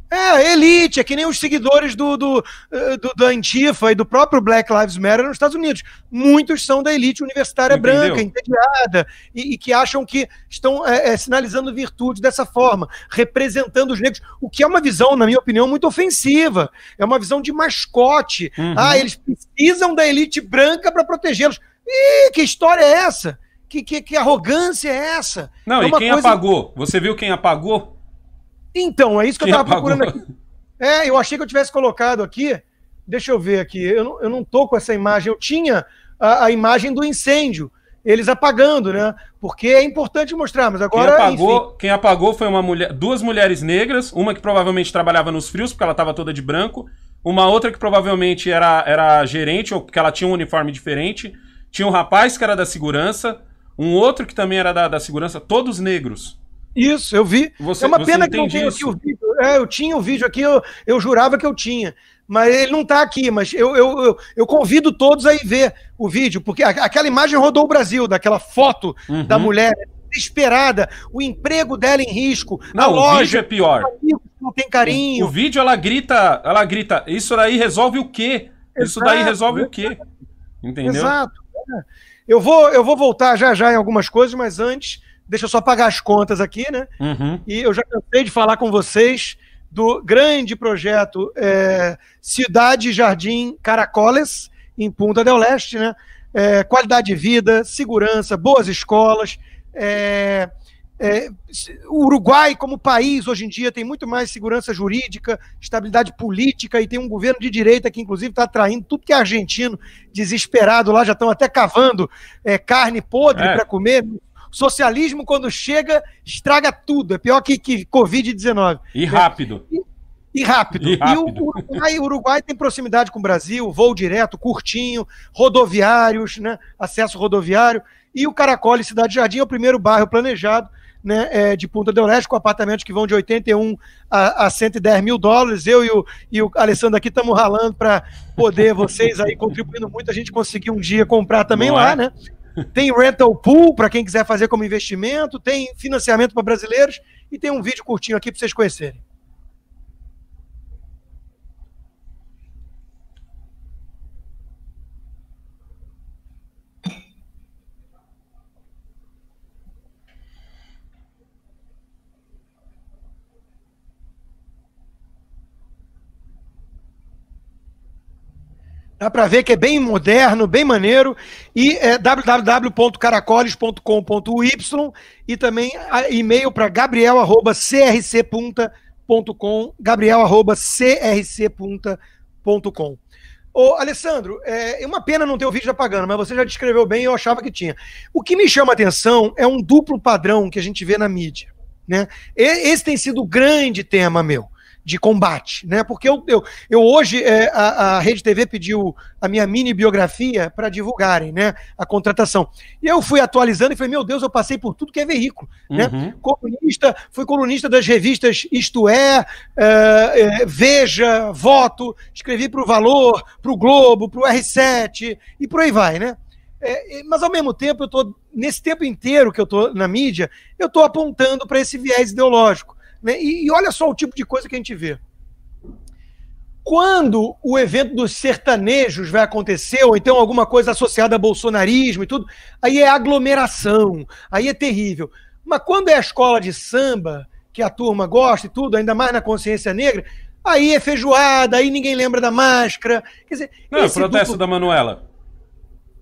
É, elite, é que nem os seguidores do, do, eh, do, da Antifa e do próprio Black Lives Matter nos Estados Unidos. Muitos são da elite universitária Entendeu? branca, entediada, e, e, que acham que estão é, é, sinalizando virtude dessa forma, representando os negros, o que é uma visão, na minha opinião, muito ofensiva. É uma visão de mascote. Uhum. Ah, eles precisam da elite branca para protegê-los. Ih, que história é essa? Que, que, que arrogância é essa? Não, é e quem coisa... apagou? Você viu quem apagou? Então, é isso que eu estava procurando aqui. É, eu achei que eu tivesse colocado aqui. Deixa eu ver aqui. Eu não, eu não tô com essa imagem. Eu tinha a, a imagem do incêndio. Eles apagando, né? Porque é importante mostrar, mas agora. Quem apagou, enfim... quem apagou foi uma mulher, duas mulheres negras, uma que provavelmente trabalhava nos frios, porque ela estava toda de branco, uma outra que provavelmente era, era gerente, ou porque ela tinha um uniforme diferente. Tinha um rapaz que era da segurança, um outro que também era da, da segurança, todos negros. Isso, eu vi. Você, é uma pena que não tenho aqui o vídeo. É, eu tinha o vídeo aqui, eu, eu jurava que eu tinha. Mas ele não está aqui, mas eu, eu, eu, eu, convido todos a ir ver o vídeo, porque a, aquela imagem rodou o Brasil, daquela foto uhum. da mulher desesperada, o emprego dela em risco, não, loja, o vídeo é pior. não tem carinho. O, o, vídeo ela grita, ela grita, isso daí resolve o quê? Exato, isso daí resolve exato. o quê? Entendeu? Exato. Eu vou, eu vou voltar já já em algumas coisas, mas antes Deixa eu só pagar as contas aqui, né? Uhum. E eu já cansei de falar com vocês do grande projeto é, Cidade Jardim Caracoles, em Punta del Leste, né? É, qualidade de vida, segurança, boas escolas. É, é o Uruguai, como país, hoje em dia, tem muito mais segurança jurídica, estabilidade política e tem um governo de direita que, inclusive, está atraindo tudo que é argentino, desesperado lá, já estão até cavando é, carne podre é. para comer, Socialismo, quando chega, estraga tudo. É pior que, que Covid-19. E rápido. E, e rápido. E, rápido. e o, Uruguai, o Uruguai, tem proximidade com o Brasil, voo direto, curtinho, rodoviários, né? acesso rodoviário. E o Caracol, e Cidade Jardim, é o primeiro bairro planejado né, é, de Punta del Leste, com apartamentos que vão de 81 a, a 110 mil dólares. Eu e o, e o Alessandro aqui estamos ralando para poder, vocês aí contribuindo muito, a gente conseguir um dia comprar também Não lá, é? né? tem rental pool para quem quiser fazer como investimento, tem financiamento para brasileiros e tem um vídeo curtinho aqui para vocês conhecerem. Dá para ver que é bem moderno, bem maneiro. E é www.caracoles.com.y e também e-mail para gabriel.crcpunta.com gabriel.crcpunta.com Ô, Alessandro, é, é uma pena não ter o vídeo apagando, mas você já descreveu bem e eu achava que tinha. O que me chama a atenção é um duplo padrão que a gente vê na mídia. Né? Esse tem sido o grande tema meu de combate, né? Porque eu, eu, eu hoje é, a, a Rede TV pediu a minha mini biografia para divulgarem, né? A contratação. E eu fui atualizando e falei, meu Deus, eu passei por tudo que é veículo, né? uhum. né? Colunista, fui colunista das revistas Isto É, é, é Veja, Voto, escrevi para o Valor, para o Globo, para o R7 e por aí vai, né? É, mas ao mesmo tempo, eu tô, nesse tempo inteiro que eu estou na mídia, eu estou apontando para esse viés ideológico. Né? E, e olha só o tipo de coisa que a gente vê. Quando o evento dos sertanejos vai acontecer, ou então alguma coisa associada a bolsonarismo e tudo, aí é aglomeração, aí é terrível. Mas quando é a escola de samba, que a turma gosta e tudo, ainda mais na consciência negra, aí é feijoada, aí ninguém lembra da máscara. Quer dizer, Não, é protesto duplo... da Manuela.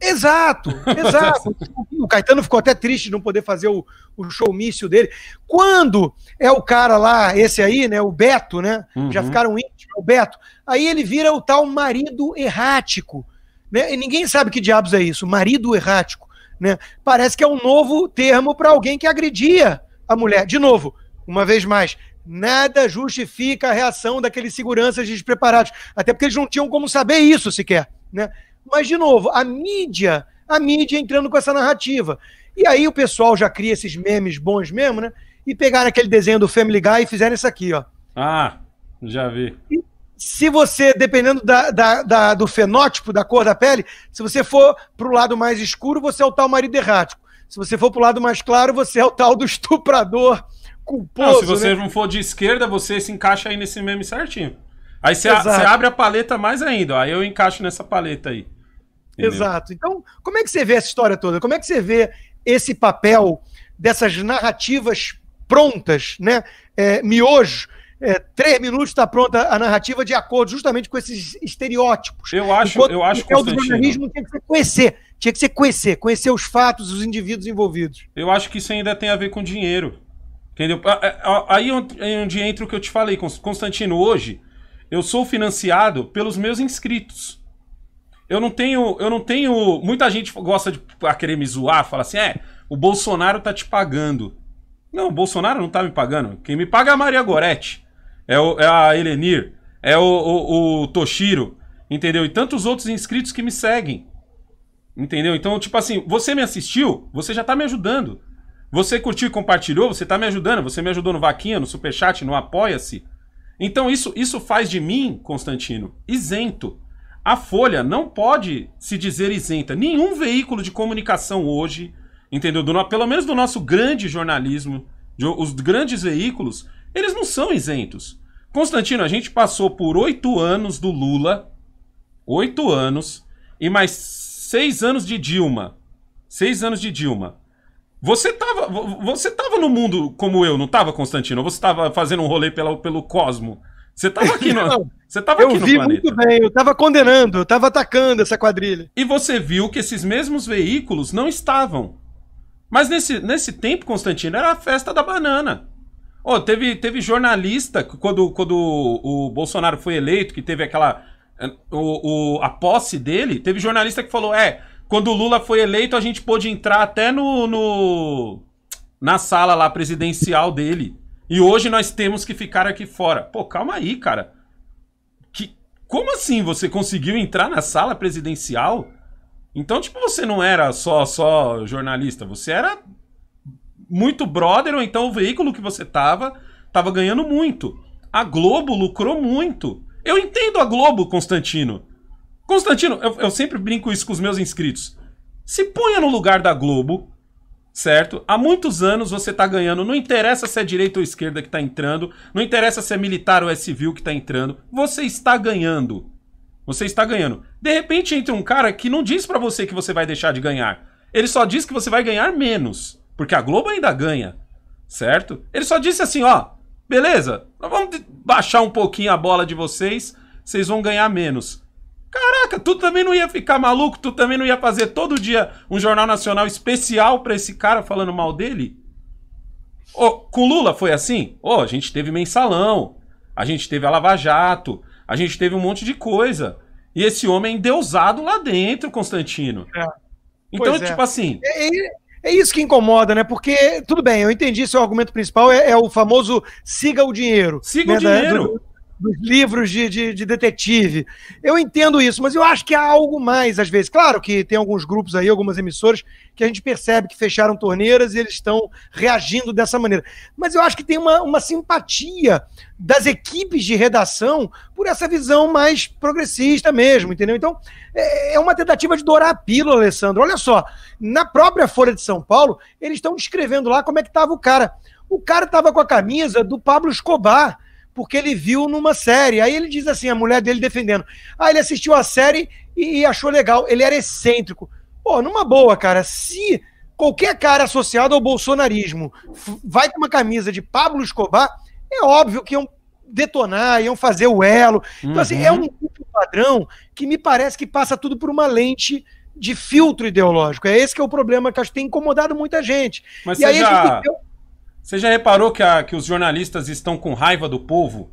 Exato, exato. o Caetano ficou até triste de não poder fazer o, o showmício dele. Quando é o cara lá, esse aí, né? O Beto, né? Uhum. Já ficaram íntimos, o Beto. Aí ele vira o tal marido errático. Né? E ninguém sabe que diabos é isso, marido errático. Né? Parece que é um novo termo para alguém que agredia a mulher. De novo, uma vez mais, nada justifica a reação daqueles seguranças despreparados. Até porque eles não tinham como saber isso sequer. Né? Mas, de novo, a mídia, a mídia entrando com essa narrativa. E aí o pessoal já cria esses memes bons mesmo, né? E pegaram aquele desenho do Family Guy e fizeram isso aqui, ó. Ah, já vi. E se você, dependendo da, da, da, do fenótipo, da cor da pele, se você for pro lado mais escuro, você é o tal marido errático. Se você for pro lado mais claro, você é o tal do estuprador culposo. Não, se você né? não for de esquerda, você se encaixa aí nesse meme certinho. Aí você, abre a paleta mais ainda, ó. aí eu encaixo nessa paleta aí. Exato. Então, como é que você vê essa história toda? Como é que você vê esse papel dessas narrativas prontas, né? É, miojo. É, três minutos está pronta a narrativa de acordo justamente com esses estereótipos. Eu acho, Enquanto eu acho o é jornalismo tinha que ser conhecer, tinha que ser conhecer, conhecer os fatos, os indivíduos envolvidos. Eu acho que isso ainda tem a ver com dinheiro. Entendeu? Aí é onde entra o que eu te falei, Constantino. Hoje, eu sou financiado pelos meus inscritos eu não tenho. Eu não tenho. Muita gente gosta de querer me zoar, fala assim: é, o Bolsonaro tá te pagando. Não, o Bolsonaro não tá me pagando. Quem me paga é a Maria Goretti. É, o, é a Elenir. É o, o, o Toshiro. Entendeu? E tantos outros inscritos que me seguem. Entendeu? Então, tipo assim, você me assistiu, você já tá me ajudando. Você curtiu e compartilhou, você tá me ajudando. Você me ajudou no Vaquinha, no Superchat, no Apoia-se. Então, isso, isso faz de mim, Constantino, isento. A Folha não pode se dizer isenta. Nenhum veículo de comunicação hoje, entendeu? Do, pelo menos do nosso grande jornalismo, de, os grandes veículos, eles não são isentos. Constantino, a gente passou por oito anos do Lula, oito anos, e mais seis anos de Dilma. Seis anos de Dilma. Você estava, você tava no mundo como eu, não estava, Constantino? Ou você estava fazendo um rolê pela, pelo Cosmo? Você tava aqui no. Você tava eu aqui no vi planeta. muito bem, eu tava condenando, eu tava atacando essa quadrilha. E você viu que esses mesmos veículos não estavam. Mas nesse, nesse tempo, Constantino, era a festa da banana. Oh, teve, teve jornalista, quando, quando o, o Bolsonaro foi eleito, que teve aquela. O, o, a posse dele, teve jornalista que falou: é, quando o Lula foi eleito, a gente pôde entrar até no, no na sala lá presidencial dele. E hoje nós temos que ficar aqui fora. Pô, calma aí, cara. Que, como assim você conseguiu entrar na sala presidencial? Então, tipo, você não era só só jornalista, você era muito brother, ou então o veículo que você tava tava ganhando muito. A Globo lucrou muito. Eu entendo a Globo, Constantino. Constantino, eu, eu sempre brinco isso com os meus inscritos. Se ponha no lugar da Globo certo? Há muitos anos você está ganhando, não interessa se é direita ou esquerda que está entrando, não interessa se é militar ou é civil que está entrando, você está ganhando. Você está ganhando. De repente entra um cara que não diz para você que você vai deixar de ganhar. Ele só diz que você vai ganhar menos, porque a Globo ainda ganha, certo? Ele só disse assim, ó, beleza, nós vamos baixar um pouquinho a bola de vocês, vocês vão ganhar menos. Caraca, tu também não ia ficar maluco? Tu também não ia fazer todo dia um jornal nacional especial para esse cara falando mal dele? Oh, com Lula foi assim? Oh, a gente teve mensalão, a gente teve a Lava Jato, a gente teve um monte de coisa. E esse homem é endeusado lá dentro, Constantino. É. Então, é. tipo assim. É, é, isso que incomoda, né? Porque, tudo bem, eu entendi seu argumento principal é, é o famoso siga o dinheiro. Siga né? o dinheiro. Do dos livros de, de, de, detetive. Eu entendo isso, mas eu acho que há algo mais às vezes. Claro que tem alguns grupos aí, algumas emissoras, que a gente percebe que fecharam torneiras e eles estão reagindo dessa maneira. Mas eu acho que tem uma, uma simpatia das equipes de redação por essa visão mais progressista mesmo, entendeu? Então, é, é uma tentativa de dourar a pílula, Alessandro. Olha só, na própria Folha de São Paulo, eles estão descrevendo lá como é que estava o cara. O cara estava com a camisa do Pablo Escobar porque ele viu numa série. Aí ele diz assim, a mulher dele defendendo. Ah, ele assistiu a série e, achou legal. Ele era excêntrico. Pô, numa boa, cara, se qualquer cara associado ao bolsonarismo vai com uma camisa de Pablo Escobar, é óbvio que iam detonar, iam fazer o elo. Uhum. Então, assim, é uhum. um padrão que me parece que passa tudo por uma lente de filtro ideológico. É esse que é o problema que acho que tem incomodado muita gente. Mas e aí já... a gente você já reparou que, a, que os jornalistas estão com raiva do povo?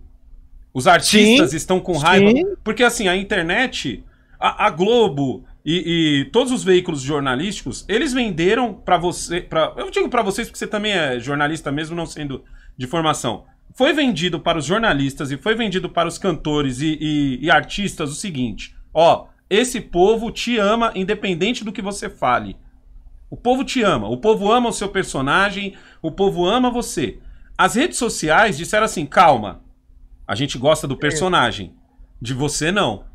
Os artistas sim, estão com raiva? Sim. Porque assim, a internet, a, a Globo e, e, todos os veículos jornalísticos, eles venderam para você, pra, eu digo para vocês porque você também é jornalista mesmo não sendo de formação. Foi vendido para os jornalistas e foi vendido para os cantores e, e, e artistas o seguinte: ó, esse povo te ama independente do que você fale. O povo te ama, o povo ama o seu personagem, o povo ama você. As redes sociais disseram assim: calma, a gente gosta do é. personagem, de você não.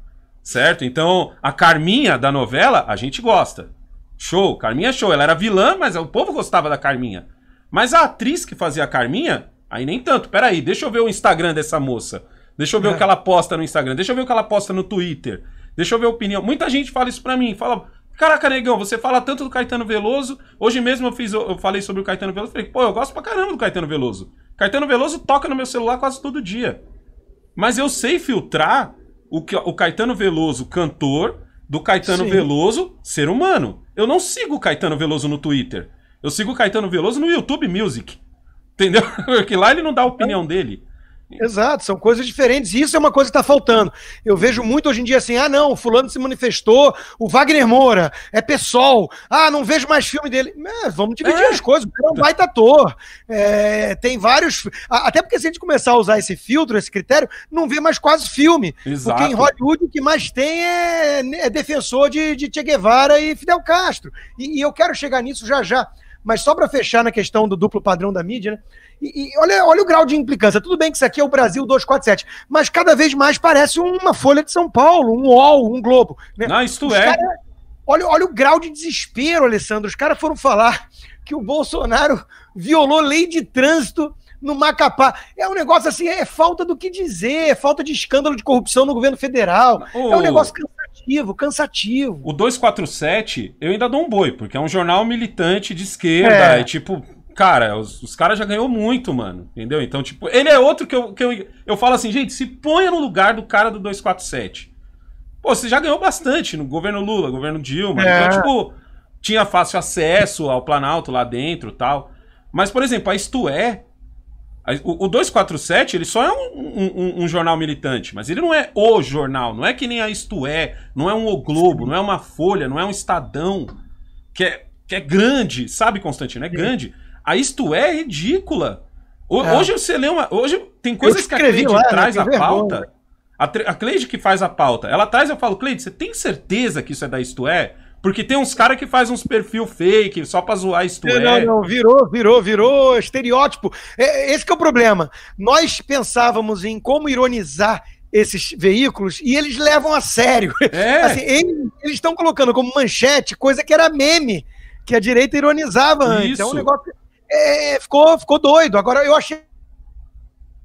Certo? Então, a Carminha da novela, a gente gosta. Show, Carminha é show. Ela era vilã, mas o povo gostava da Carminha. Mas a atriz que fazia a Carminha, aí nem tanto. Peraí, deixa eu ver o Instagram dessa moça. Deixa eu ver é. o que ela posta no Instagram. Deixa eu ver o que ela posta no Twitter. Deixa eu ver a opinião. Muita gente fala isso pra mim. Fala, Caraca, negão, você fala tanto do Caetano Veloso. Hoje mesmo eu, fiz, eu falei sobre o Caetano Veloso. Falei, pô, eu gosto pra caramba do Caetano Veloso. Caetano Veloso toca no meu celular quase todo dia. Mas eu sei filtrar o, que, o Caetano Veloso, cantor, do Caetano Sim. Veloso, ser humano. Eu não sigo o Caetano Veloso no Twitter. Eu sigo o Caetano Veloso no YouTube Music. Entendeu? Porque lá ele não dá a opinião é. dele. Exato, são coisas diferentes. Isso é uma coisa que está faltando. Eu vejo muito hoje em dia assim: ah, não, o fulano se manifestou, o Wagner Moura é pessoal. Ah, não vejo mais filme dele. vamos dividir é. as coisas, o é um baita ator. É, tem vários. Até porque se a gente começar a usar esse filtro, esse critério, não vê mais quase filme. Exato. Porque em Hollywood o que mais tem é, né, é, defensor de, de Che Guevara e Fidel Castro. E, e eu quero chegar nisso já já. Mas só para fechar na questão do duplo padrão da mídia, né? E, e, olha, olha o grau de implicância. Tudo bem que isso aqui é o Brasil 247, mas cada vez mais parece uma Folha de São Paulo, um UOL, um Globo. Né? Não, isto é. Cara, olha, olha o grau de desespero, Alessandro. Os caras foram falar que o Bolsonaro violou lei de trânsito no Macapá. É um negócio assim, é falta do que dizer, é falta de escândalo de corrupção no governo federal. Oh. É um negócio cansativo, cansativo. O 247, eu ainda dou um boi, porque é um jornal militante de esquerda, é, é tipo, cara, os, os caras já ganhou muito, mano. Entendeu? Então, tipo, ele é outro que eu, que eu, eu falo assim, gente, se ponha no lugar do cara do 247. Pô, você já ganhou bastante no governo Lula, governo Dilma. Então, é. Então, tipo, tinha fácil acesso ao Planalto lá dentro tal. Mas, por exemplo, a Isto É. o, o 247, ele só é um, um, um, jornal militante, mas ele não é o jornal. Não é que nem a Isto É, não é um O Globo, não é uma Folha, não é um Estadão, que é, que é grande, sabe, Constantino? É grande. A ah, Isto É ridícula. O, é. Hoje você lê uma. Hoje tem coisas que a Cleide lá, né? traz na pauta. A, a Cleide que faz a pauta, ela traz, eu falo, Cleide, você tem certeza que isso é da Isto É? Porque tem uns caras que faz uns perfil fake só pra zoar isto não, é. Não, não, virou, virou, virou estereótipo. É, é esse é o problema. Nós pensávamos em como ironizar esses veículos e eles levam a sério. É. Assim, eles estão colocando como manchete coisa que era meme, que a direita ironizava Isso. antes. É um negócio é, ficou, ficou doido. Agora eu achei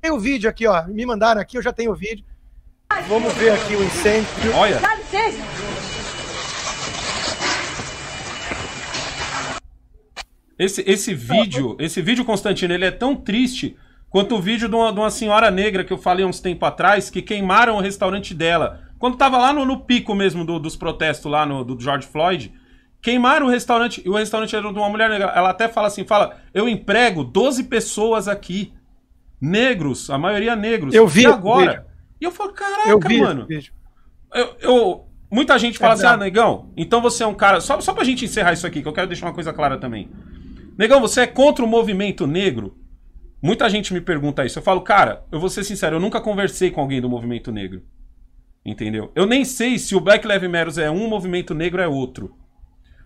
o vídeo aqui, ó. Me mandaram aqui, eu já tenho o vídeo. Vamos ver aqui o incêndio. Olha. Esse, esse vídeo, esse vídeo, Constantino, ele é tão triste quanto o vídeo de uma, de uma senhora negra que eu falei uns tempo atrás, que queimaram o restaurante dela. Quando tava lá no, no pico mesmo do, dos protestos lá no, do George Floyd, Queimaram o restaurante, e o restaurante era de uma mulher negra. Ela até fala assim, fala, eu emprego 12 pessoas aqui, negros, a maioria negros. Eu vi e agora. Vídeo. E eu falo, caraca, eu vi mano. Eu, eu, muita gente fala é assim, verdade. ah, negão, então você é um cara. Só, só pra gente encerrar isso aqui, que eu quero deixar uma coisa clara também. Negão, você é contra o movimento negro? Muita gente me pergunta isso. Eu falo, cara, eu vou ser sincero, eu nunca conversei com alguém do movimento negro. Entendeu? Eu nem sei se o Black Lives Matter é um movimento negro é outro.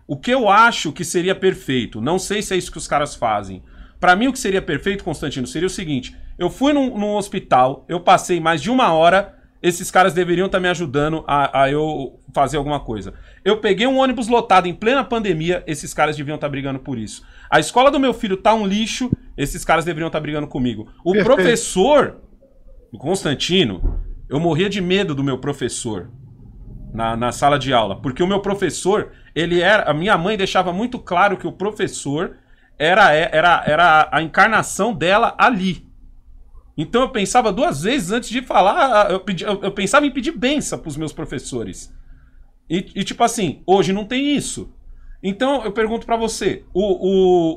O que eu acho que seria perfeito, não sei se é isso que os caras fazem. Para mim, o que seria perfeito, Constantino, seria o seguinte: eu fui num, num, hospital, eu passei mais de uma hora, esses caras deveriam estar tá me ajudando a, a, eu fazer alguma coisa. Eu peguei um ônibus lotado em plena pandemia, esses caras deviam estar tá brigando por isso. A escola do meu filho tá um lixo, esses caras deveriam estar tá brigando comigo. O perfeito. professor, o Constantino, eu morria de medo do meu professor na, na sala de aula. Porque o meu professor, ele era. A minha mãe deixava muito claro que o professor era, é, era, era a encarnação dela ali. Então eu pensava duas vezes antes de falar, eu, pedi, eu, eu pensava em pedir benção para os meus professores. E, e, tipo assim, hoje não tem isso. Então eu pergunto para você, o,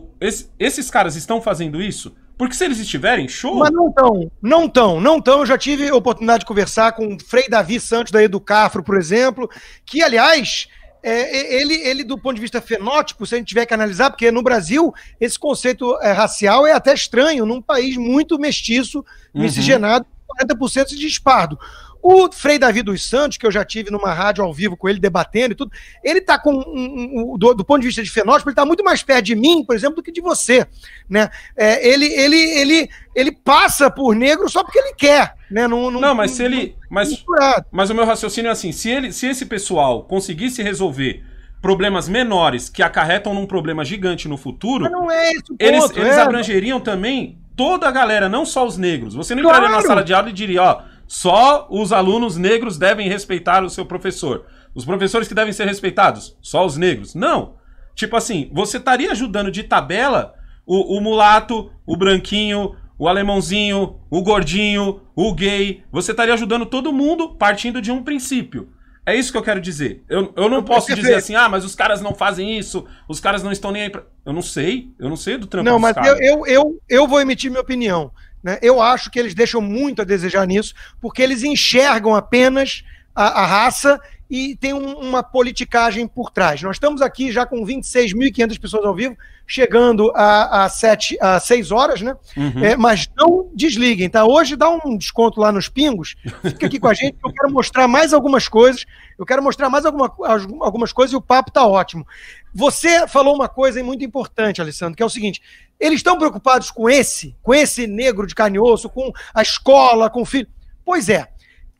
o, esse, esses caras estão fazendo isso? Porque se eles estiverem, show. Mas não estão, não estão, não estão. Eu já tive a oportunidade de conversar com o Frei Davi Santos, da Educafro, por exemplo, que, aliás, é, é, ele, ele, do ponto de vista fenótipo, se a gente tiver que analisar, porque no Brasil esse conceito é, racial é até estranho, num país muito mestiço, uhum. miscigenado, uhum. 40% de espardo. O Frei Davi dos Santos, que eu já tive numa rádio ao vivo com ele debatendo e tudo, ele está com um, um, do, do, ponto de vista de fenótipo, ele está muito mais perto de mim, por exemplo, do que de você, né? É, ele, ele, ele, ele passa por negro só porque ele quer, né? Não, não, não mas não, se ele, mas, mas o meu raciocínio é assim: se ele, se esse pessoal conseguisse resolver problemas menores que acarretam num problema gigante no futuro, não é esse ponto, eles, eles é. abrangeriam também toda a galera, não só os negros. Você não claro. na sala de aula e diria, ó só os alunos negros devem respeitar o seu professor. Os professores que devem ser respeitados, só os negros. Não. Tipo assim, você estaria ajudando de tabela o, o mulato, o branquinho, o alemãozinho, o gordinho, o gay. Você estaria ajudando todo mundo partindo de um princípio. É isso que eu quero dizer. Eu, eu não posso dizer assim, ah, mas os caras não fazem isso, os caras não estão nem aí pra... Eu não sei, eu não sei do trampo Não, mas eu, eu, eu, eu vou emitir minha opinião. Né? Eu acho que eles deixam muito a desejar nisso, porque eles enxergam apenas a, a raça e tem um, uma politicagem por trás. Nós estamos aqui já com 26.500 pessoas ao vivo, chegando a, a, sete, a 6 horas, né? Uhum. É, mas não desliguem, tá? Hoje dá um desconto lá nos pingos, fica aqui com a gente, eu quero mostrar mais algumas coisas, eu quero mostrar mais alguma, algumas coisas e o papo tá ótimo. Você falou uma coisa muito importante, Alessandro, que é o seguinte, eles estão preocupados com esse, com esse negro de carne e osso, com a escola, com o filho. Pois é,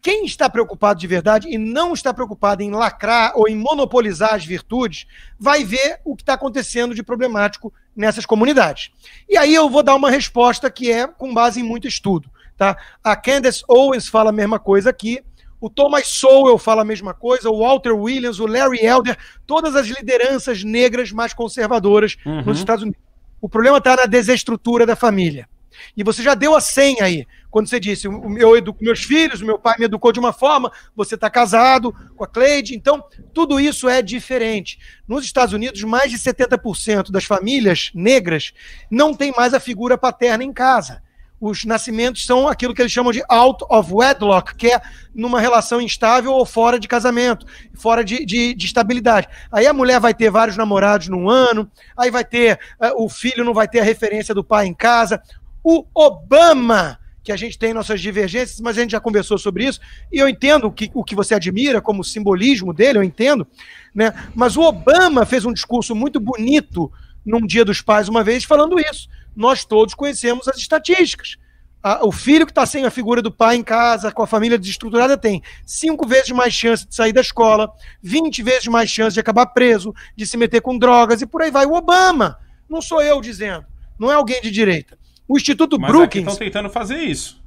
quem está preocupado de verdade e não está preocupado em lacrar ou em monopolizar as virtudes, vai ver o que está acontecendo de problemático nessas comunidades. E aí eu vou dar uma resposta que é com base em muito estudo. Tá? A Candace Owens fala a mesma coisa aqui, o Thomas Sowell fala a mesma coisa, o Walter Williams, o Larry Elder, todas as lideranças negras mais conservadoras uhum. nos Estados Unidos. O problema está na desestrutura da família. E você já deu a senha aí. Quando você disse, eu educo meus filhos, meu pai me educou de uma forma, você está casado com a Cleide, então tudo isso é diferente. Nos Estados Unidos, mais de 70% das famílias negras não tem mais a figura paterna em casa os nascimentos são aquilo que eles chamam de out of wedlock, que é numa relação instável ou fora de casamento, fora de, de, de estabilidade. Aí a mulher vai ter vários namorados num ano, aí vai ter eh, o filho não vai ter a referência do pai em casa. O Obama que a gente tem nossas divergências, mas a gente já conversou sobre isso, e eu entendo o que, o que você admira como simbolismo dele, eu entendo, né? Mas o Obama fez um discurso muito bonito num Dia dos Pais uma vez falando isso. Nós todos conhecemos as estatísticas. A, o filho que está sem a figura do pai em casa, com a família desestruturada, tem cinco vezes mais chance de sair da escola, 20 vezes mais chance de acabar preso, de se meter com drogas e por aí vai. O Obama, não sou eu dizendo, não é alguém de direita. O Instituto Mas Brookings. estão tentando fazer isso.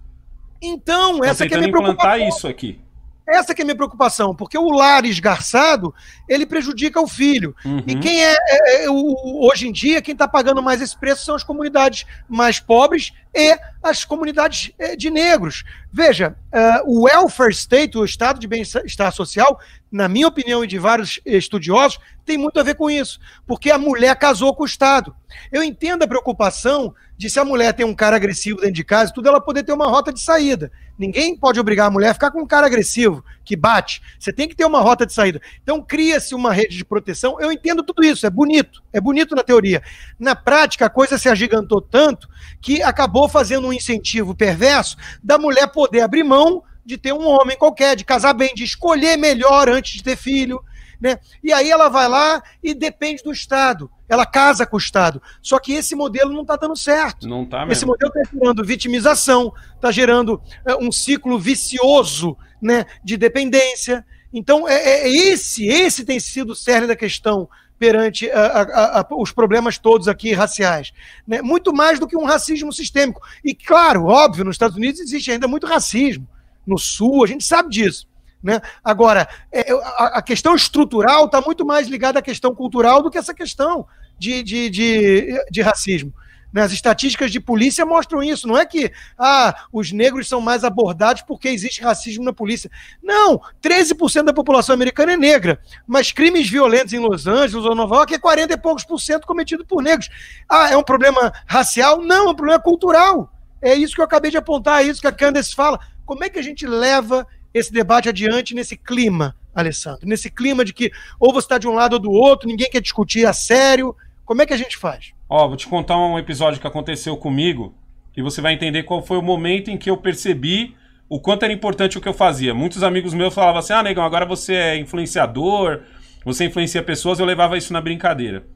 Então, essa que é a minha preocupação. isso aqui. Essa que é a minha preocupação, porque o lar esgarçado, ele prejudica o filho. Uhum. E quem é, é, é, hoje em dia, quem está pagando mais esse preço são as comunidades mais pobres e as comunidades eh, de negros. Veja, eh, o welfare state, o estado de bem-estar social, na minha opinião e de vários estudiosos, tem muito a ver com isso, porque a mulher casou com o Estado. Eu entendo a preocupação de se a mulher tem um cara agressivo dentro de casa, tudo ela poder ter uma rota de saída. Ninguém pode obrigar a mulher a ficar com um cara agressivo, que bate. Você tem que ter uma rota de saída. Então cria-se uma rede de proteção. Eu entendo tudo isso, é bonito, é bonito na teoria. Na prática, a coisa se agigantou tanto que acabou fazendo um incentivo perverso da mulher poder abrir mão de ter um homem qualquer, de casar bem, de escolher melhor antes de ter filho. Né? E aí ela vai lá e depende do Estado. Ela casa com o Estado. Só que esse modelo não está dando certo. Não está mesmo. Esse modelo está gerando vitimização, está gerando é, um ciclo vicioso né, de dependência. Então, é, é, é esse, esse tem sido o cerne da questão perante a, a, a, os problemas todos aqui raciais. Né? Muito mais do que um racismo sistêmico. E, claro, óbvio, nos Estados Unidos existe ainda muito racismo. No Sul, a gente sabe disso. Né? Agora, é, a, questão estrutural está muito mais ligada à questão cultural do que essa questão de, de, de, de racismo. Né? As estatísticas de polícia mostram isso. Não é que ah, os negros são mais abordados porque existe racismo na polícia. Não, 13% da população americana é negra, mas crimes violentos em Los Angeles ou Nova York é 40 e poucos por cento cometido por negros. Ah, é um problema racial? Não, é um problema cultural. É isso que eu acabei de apontar, é isso que a Candace fala. Como é que a gente leva esse debate adiante nesse clima, Alessandro? Nesse clima de que ou você está de um lado ou do outro, ninguém quer discutir a sério. Como é que a gente faz? Ó, vou te contar um episódio que aconteceu comigo e você vai entender qual foi o momento em que eu percebi o quanto era importante o que eu fazia. Muitos amigos meus falavam assim: ah, negão, agora você é influenciador, você influencia pessoas, eu levava isso na brincadeira.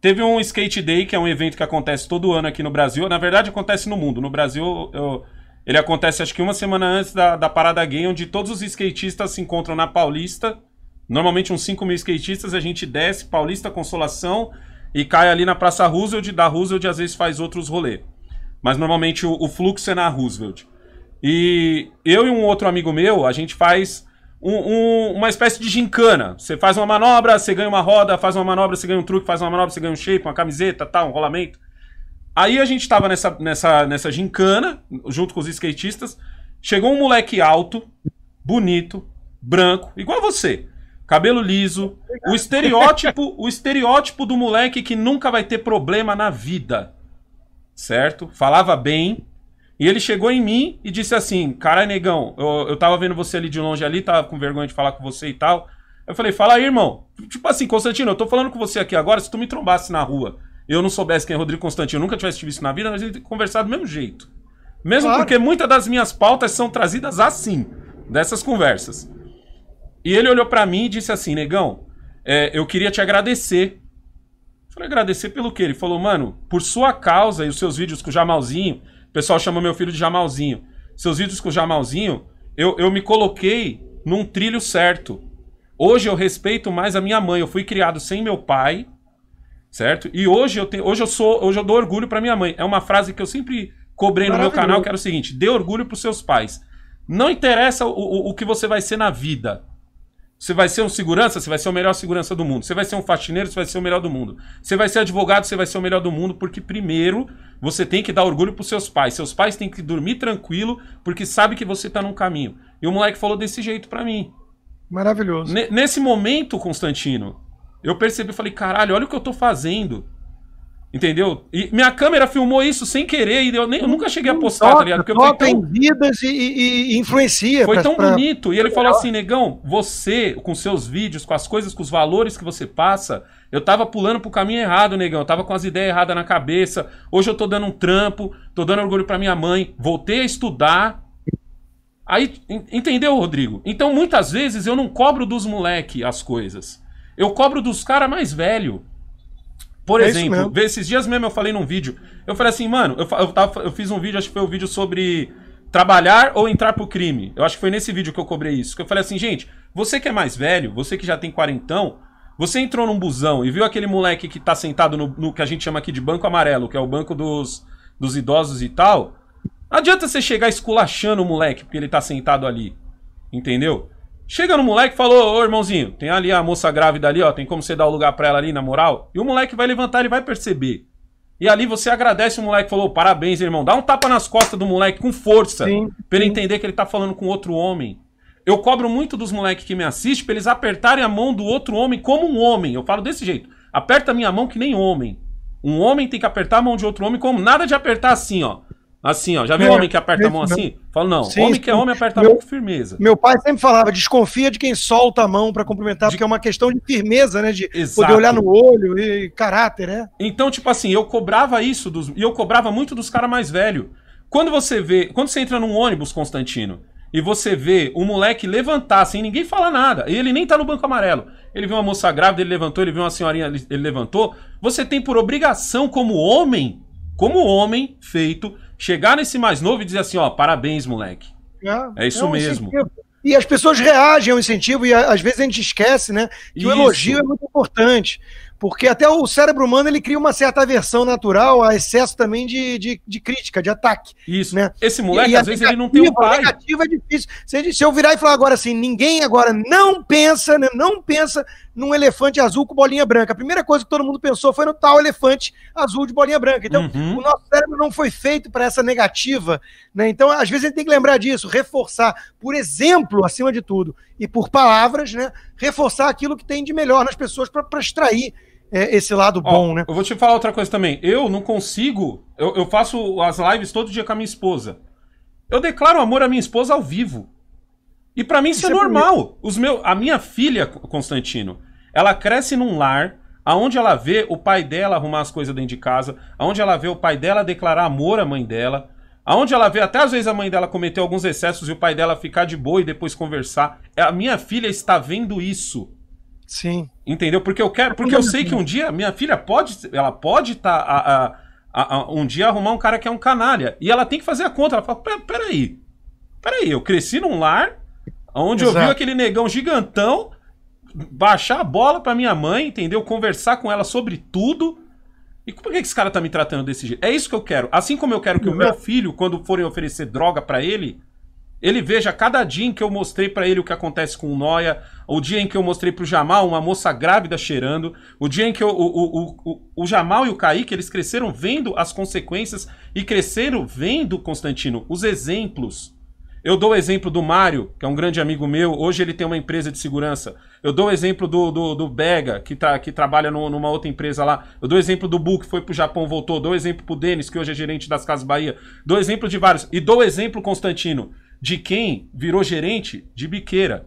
Teve um Skate Day, que é um evento que acontece todo ano aqui no Brasil. Na verdade, acontece no mundo. No Brasil, eu, ele acontece acho que uma semana antes da, da Parada Gay, onde todos os skatistas se encontram na Paulista. Normalmente uns 5 mil skatistas, a gente desce, Paulista, Consolação, e cai ali na Praça Roosevelt, da Roosevelt às vezes faz outros rolê. Mas normalmente o, o fluxo é na Roosevelt. E eu e um outro amigo meu, a gente faz um, um, uma espécie de gincana. Você faz uma manobra, você ganha uma roda, faz uma manobra, você ganha um truque, faz uma manobra, você ganha um shape, uma camiseta, tal, um rolamento. Aí a gente tava nessa, nessa, nessa gincana, junto com os skatistas. Chegou um moleque alto, bonito, branco, igual a você cabelo liso, o estereótipo, o estereótipo do moleque que nunca vai ter problema na vida. Certo? Falava bem. E ele chegou em mim e disse assim: Cara, negão, eu, eu tava vendo você ali de longe ali, tava com vergonha de falar com você e tal. Eu falei, fala aí, irmão. Tipo assim, Constantino, eu tô falando com você aqui agora, se tu me trombasse na rua, eu não soubesse quem é Rodrigo Constantino, nunca tivesse te visto na vida, nós ia conversar do mesmo jeito. Mesmo claro. porque muitas das minhas pautas são trazidas assim, dessas conversas. E ele olhou para mim e disse assim, negão, é, eu queria te agradecer. Eu falei, agradecer pelo quê? Ele falou, mano, por sua causa e os seus vídeos com o Jamalzinho, o pessoal chama meu filho de Jamalzinho, seus vídeos com o Jamalzinho, eu, eu me coloquei num trilho certo. Hoje eu respeito mais a minha mãe. Eu fui criado sem meu pai, certo? E hoje eu tenho, hoje eu sou, hoje eu dou orgulho para minha mãe. É uma frase que eu sempre cobrei no meu canal, que era o seguinte: dê orgulho para seus pais. Não interessa o, o, o que você vai ser na vida. Você vai ser um segurança, você vai ser o melhor segurança do mundo. Você vai ser um faxineiro, você vai ser o melhor do mundo. Você vai ser advogado, você vai ser o melhor do mundo, porque primeiro você tem que dar orgulho para seus pais. Seus pais têm que dormir tranquilo, porque sabe que você está num caminho. E o moleque falou desse jeito para mim. Maravilhoso. N nesse momento, Constantino, eu percebi, falei, caralho, olha o que eu estou fazendo. Entendeu? E minha câmera filmou isso sem querer e eu, nem, eu nunca cheguei a postar, tá ligado? Porque eu foi vidas e, e, influencia. Foi pra, tão pra... bonito. E ele falou assim, negão, você, com seus vídeos, com as coisas, com os valores que você passa, eu tava pulando pro caminho errado, negão. Eu tava com as ideias erradas na cabeça. Hoje eu tô dando um trampo, tô dando orgulho pra minha mãe. Voltei a estudar. Aí, entendeu, Rodrigo? Então, muitas vezes, eu não cobro dos moleque as coisas. Eu cobro dos cara mais velho. Por é exemplo, esses dias mesmo eu falei num vídeo. Eu falei assim, mano, eu, eu, tava, eu fiz um vídeo, acho que foi o um vídeo sobre trabalhar ou entrar pro crime. Eu acho que foi nesse vídeo que eu cobrei isso. Que eu falei assim, gente, você que é mais velho, você que já tem quarentão, você entrou num busão e viu aquele moleque que tá sentado no, no que a gente chama aqui de banco amarelo, que é o banco dos, dos idosos e tal. Não adianta você chegar esculachando o moleque porque ele tá sentado ali. Entendeu? Chega no moleque e falou, ô irmãozinho, tem ali a moça grávida ali, ó, tem como você dar o lugar pra ela ali, na moral? E o moleque vai levantar, ele vai perceber. E ali você agradece o moleque, falou, parabéns, irmão. Dá um tapa nas costas do moleque com força, sim, pra ele entender que ele tá falando com outro homem. Eu cobro muito dos moleques que me assistem pra eles apertarem a mão do outro homem como um homem. Eu falo desse jeito, aperta minha mão que nem homem. Um homem tem que apertar a mão de outro homem como nada de apertar assim, ó. Assim, ó. Já viu é, homem que aperta a mão assim? Né? fala Falo, não. Sim, homem que é homem aperta a mão com firmeza. Meu pai sempre falava, desconfia de quem solta a mão para cumprimentar, de... porque é uma questão de firmeza, né? De Exato. poder olhar no olho e caráter, né? Então, tipo assim, eu cobrava isso dos. E eu cobrava muito dos caras mais velhos. Quando você vê. Quando você entra num ônibus, Constantino, e você vê o moleque levantar sem ninguém falar nada, e ele nem tá no banco amarelo. Ele viu uma moça grávida, ele levantou, ele viu uma senhorinha, ele levantou. Você tem por obrigação, como homem, como homem feito, chegar nesse mais novo e dizer assim, ó, parabéns, moleque. É, é isso é um mesmo. Incentivo. E as pessoas reagem ao incentivo e às vezes a gente esquece, né? Que isso. o elogio é muito importante. Porque até o cérebro humano ele cria uma certa aversão natural a excesso também de, de, de crítica, de ataque. Isso. Né? Esse moleque, e, às vezes, ele não tem o pai. Negativa é difícil. Se, eu virar e falar agora assim, ninguém agora não pensa, né? Não pensa num elefante azul com bolinha branca. A primeira coisa que todo mundo pensou foi no tal elefante azul de bolinha branca. Então, uhum. o nosso cérebro não foi feito para essa negativa. Né? Então, às vezes, a gente tem que lembrar disso, reforçar, por exemplo, acima de tudo, e por palavras, né? reforçar aquilo que tem de melhor nas pessoas para extrair é, esse lado Ó, bom. Né? Eu vou te falar outra coisa também. Eu não consigo. Eu, eu faço as lives todo dia com a minha esposa. Eu declaro amor à minha esposa ao vivo. E para mim isso, é isso é, é normal. Os meu, a minha filha, Constantino, ela cresce num lar aonde ela vê o pai dela arrumar as coisas dentro de casa, aonde ela vê o pai dela declarar amor à mãe dela, aonde ela vê até às vezes a mãe dela cometer alguns excessos e o pai dela ficar de boa e depois conversar. É, a minha filha está vendo isso. Sim. Entendeu? Porque eu quero, porque eu sei que um dia minha filha pode, ela pode estar tá, um dia arrumar um cara que é um canalha e ela tem que fazer a conta. Ela fala, peraí, peraí, eu cresci num lar Onde Exato. eu vi aquele negão gigantão baixar a bola para minha mãe, entendeu? Conversar com ela sobre tudo. E por que esse cara tá me tratando desse jeito? É isso que eu quero. Assim como eu quero que o meu filho, quando forem oferecer droga para ele, ele veja cada dia em que eu mostrei para ele o que acontece com o Noia, o dia em que eu mostrei pro Jamal uma moça grávida cheirando, o dia em que eu, o, o, o, o Jamal e o Kaique, eles cresceram vendo as consequências e cresceram vendo, Constantino, os exemplos eu dou o exemplo do Mário, que é um grande amigo meu, hoje ele tem uma empresa de segurança. Eu dou o exemplo do, do, do Bega, que, tra, que trabalha no, numa outra empresa lá. Eu dou o exemplo do Bu, que foi pro Japão, voltou. Dou o exemplo pro Denis, que hoje é gerente das Casas Bahia. Dou exemplo de vários. E dou o exemplo, Constantino, de quem virou gerente de biqueira.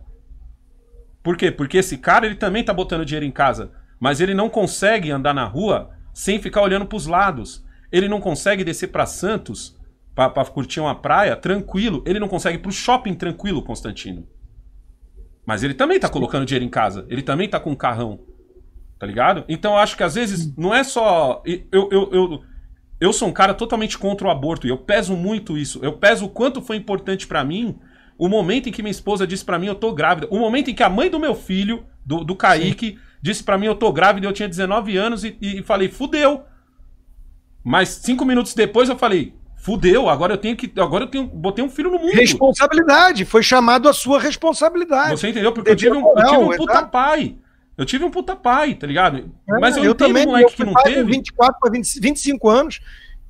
Por quê? Porque esse cara ele também tá botando dinheiro em casa, mas ele não consegue andar na rua sem ficar olhando para os lados. Ele não consegue descer para Santos para curtir uma praia tranquilo, ele não consegue ir pro shopping tranquilo, Constantino. Mas ele também tá colocando dinheiro em casa, ele também tá com um carrão. Tá ligado? Então eu acho que às vezes não é só. Eu, eu, eu, eu sou um cara totalmente contra o aborto e eu peso muito isso. Eu peso o quanto foi importante para mim o momento em que minha esposa disse para mim eu tô grávida. O momento em que a mãe do meu filho, do, do Kaique, Sim. disse para mim eu tô grávida, eu tinha 19 anos e, e falei, fudeu. Mas cinco minutos depois eu falei, Fudeu, agora eu tenho que. Agora eu tenho. Botei um filho no mundo. Responsabilidade, foi chamado a sua responsabilidade. Você entendeu? Porque eu tive um, eu tive um puta exato. pai. Eu tive um puta pai, tá ligado? É, Mas eu, eu também, um moleque eu que não pai teve. 24 para 25 anos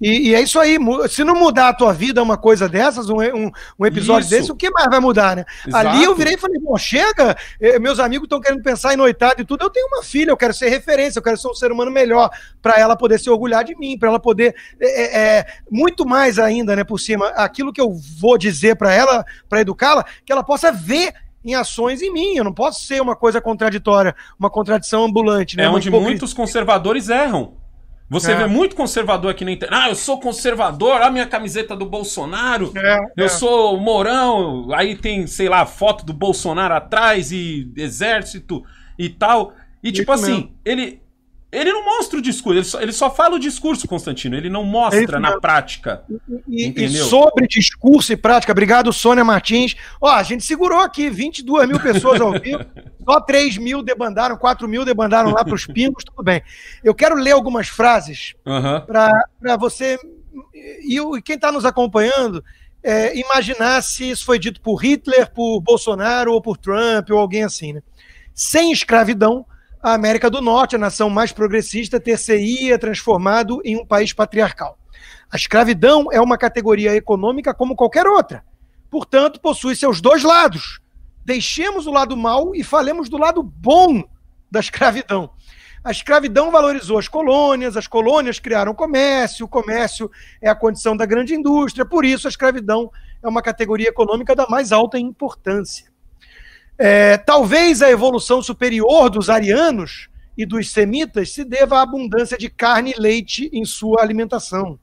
e, e, é isso aí. Se não mudar a tua vida uma coisa dessas, um, um, um episódio isso. desse, o que mais vai mudar, né? Exato. Ali eu virei e falei, bom, chega, eh, meus amigos estão querendo pensar em noitado e tudo. Eu tenho uma filha, eu quero ser referência, eu quero ser um ser humano melhor, para ela poder se orgulhar de mim, para ela poder. É, é, muito mais ainda, né, por cima, aquilo que eu vou dizer para ela, para educá-la, que ela possa ver em ações em mim. Eu não posso ser uma coisa contraditória, uma contradição ambulante. Né? É onde muitos conservadores erram. Você é. vê muito conservador aqui na internet. Ah, eu sou conservador, olha a minha camiseta do Bolsonaro. É, eu é. sou morão, aí tem, sei lá, foto do Bolsonaro atrás e exército e tal. E Isso tipo assim, mesmo. ele ele não mostra o discurso, ele só, ele só fala o discurso, Constantino, ele não mostra ele, é na prática. E, e, sobre discurso e prática, obrigado, Sônia Martins. Ó, a gente segurou aqui 22 mil pessoas ao vivo, só 3 mil debandaram, 4 mil debandaram lá para os pingos, tudo bem. Eu quero ler algumas frases uhum. para você e, e quem está nos acompanhando é, imaginar se isso foi dito por Hitler, por Bolsonaro ou por Trump ou alguém assim, né? Sem escravidão a América do Norte, a nação mais progressista, ter-se-ia transformado em um país patriarcal. A escravidão é uma categoria econômica como qualquer outra. Portanto, possui seus dois lados. Deixemos o lado mau e falemos do lado bom da escravidão. A escravidão valorizou as colônias, as colônias criaram comércio, o comércio é a condição da grande indústria, por isso a escravidão é uma categoria econômica da mais alta importância. É, talvez a evolução superior dos arianos e dos semitas se deva à abundância de carne e leite em sua alimentação.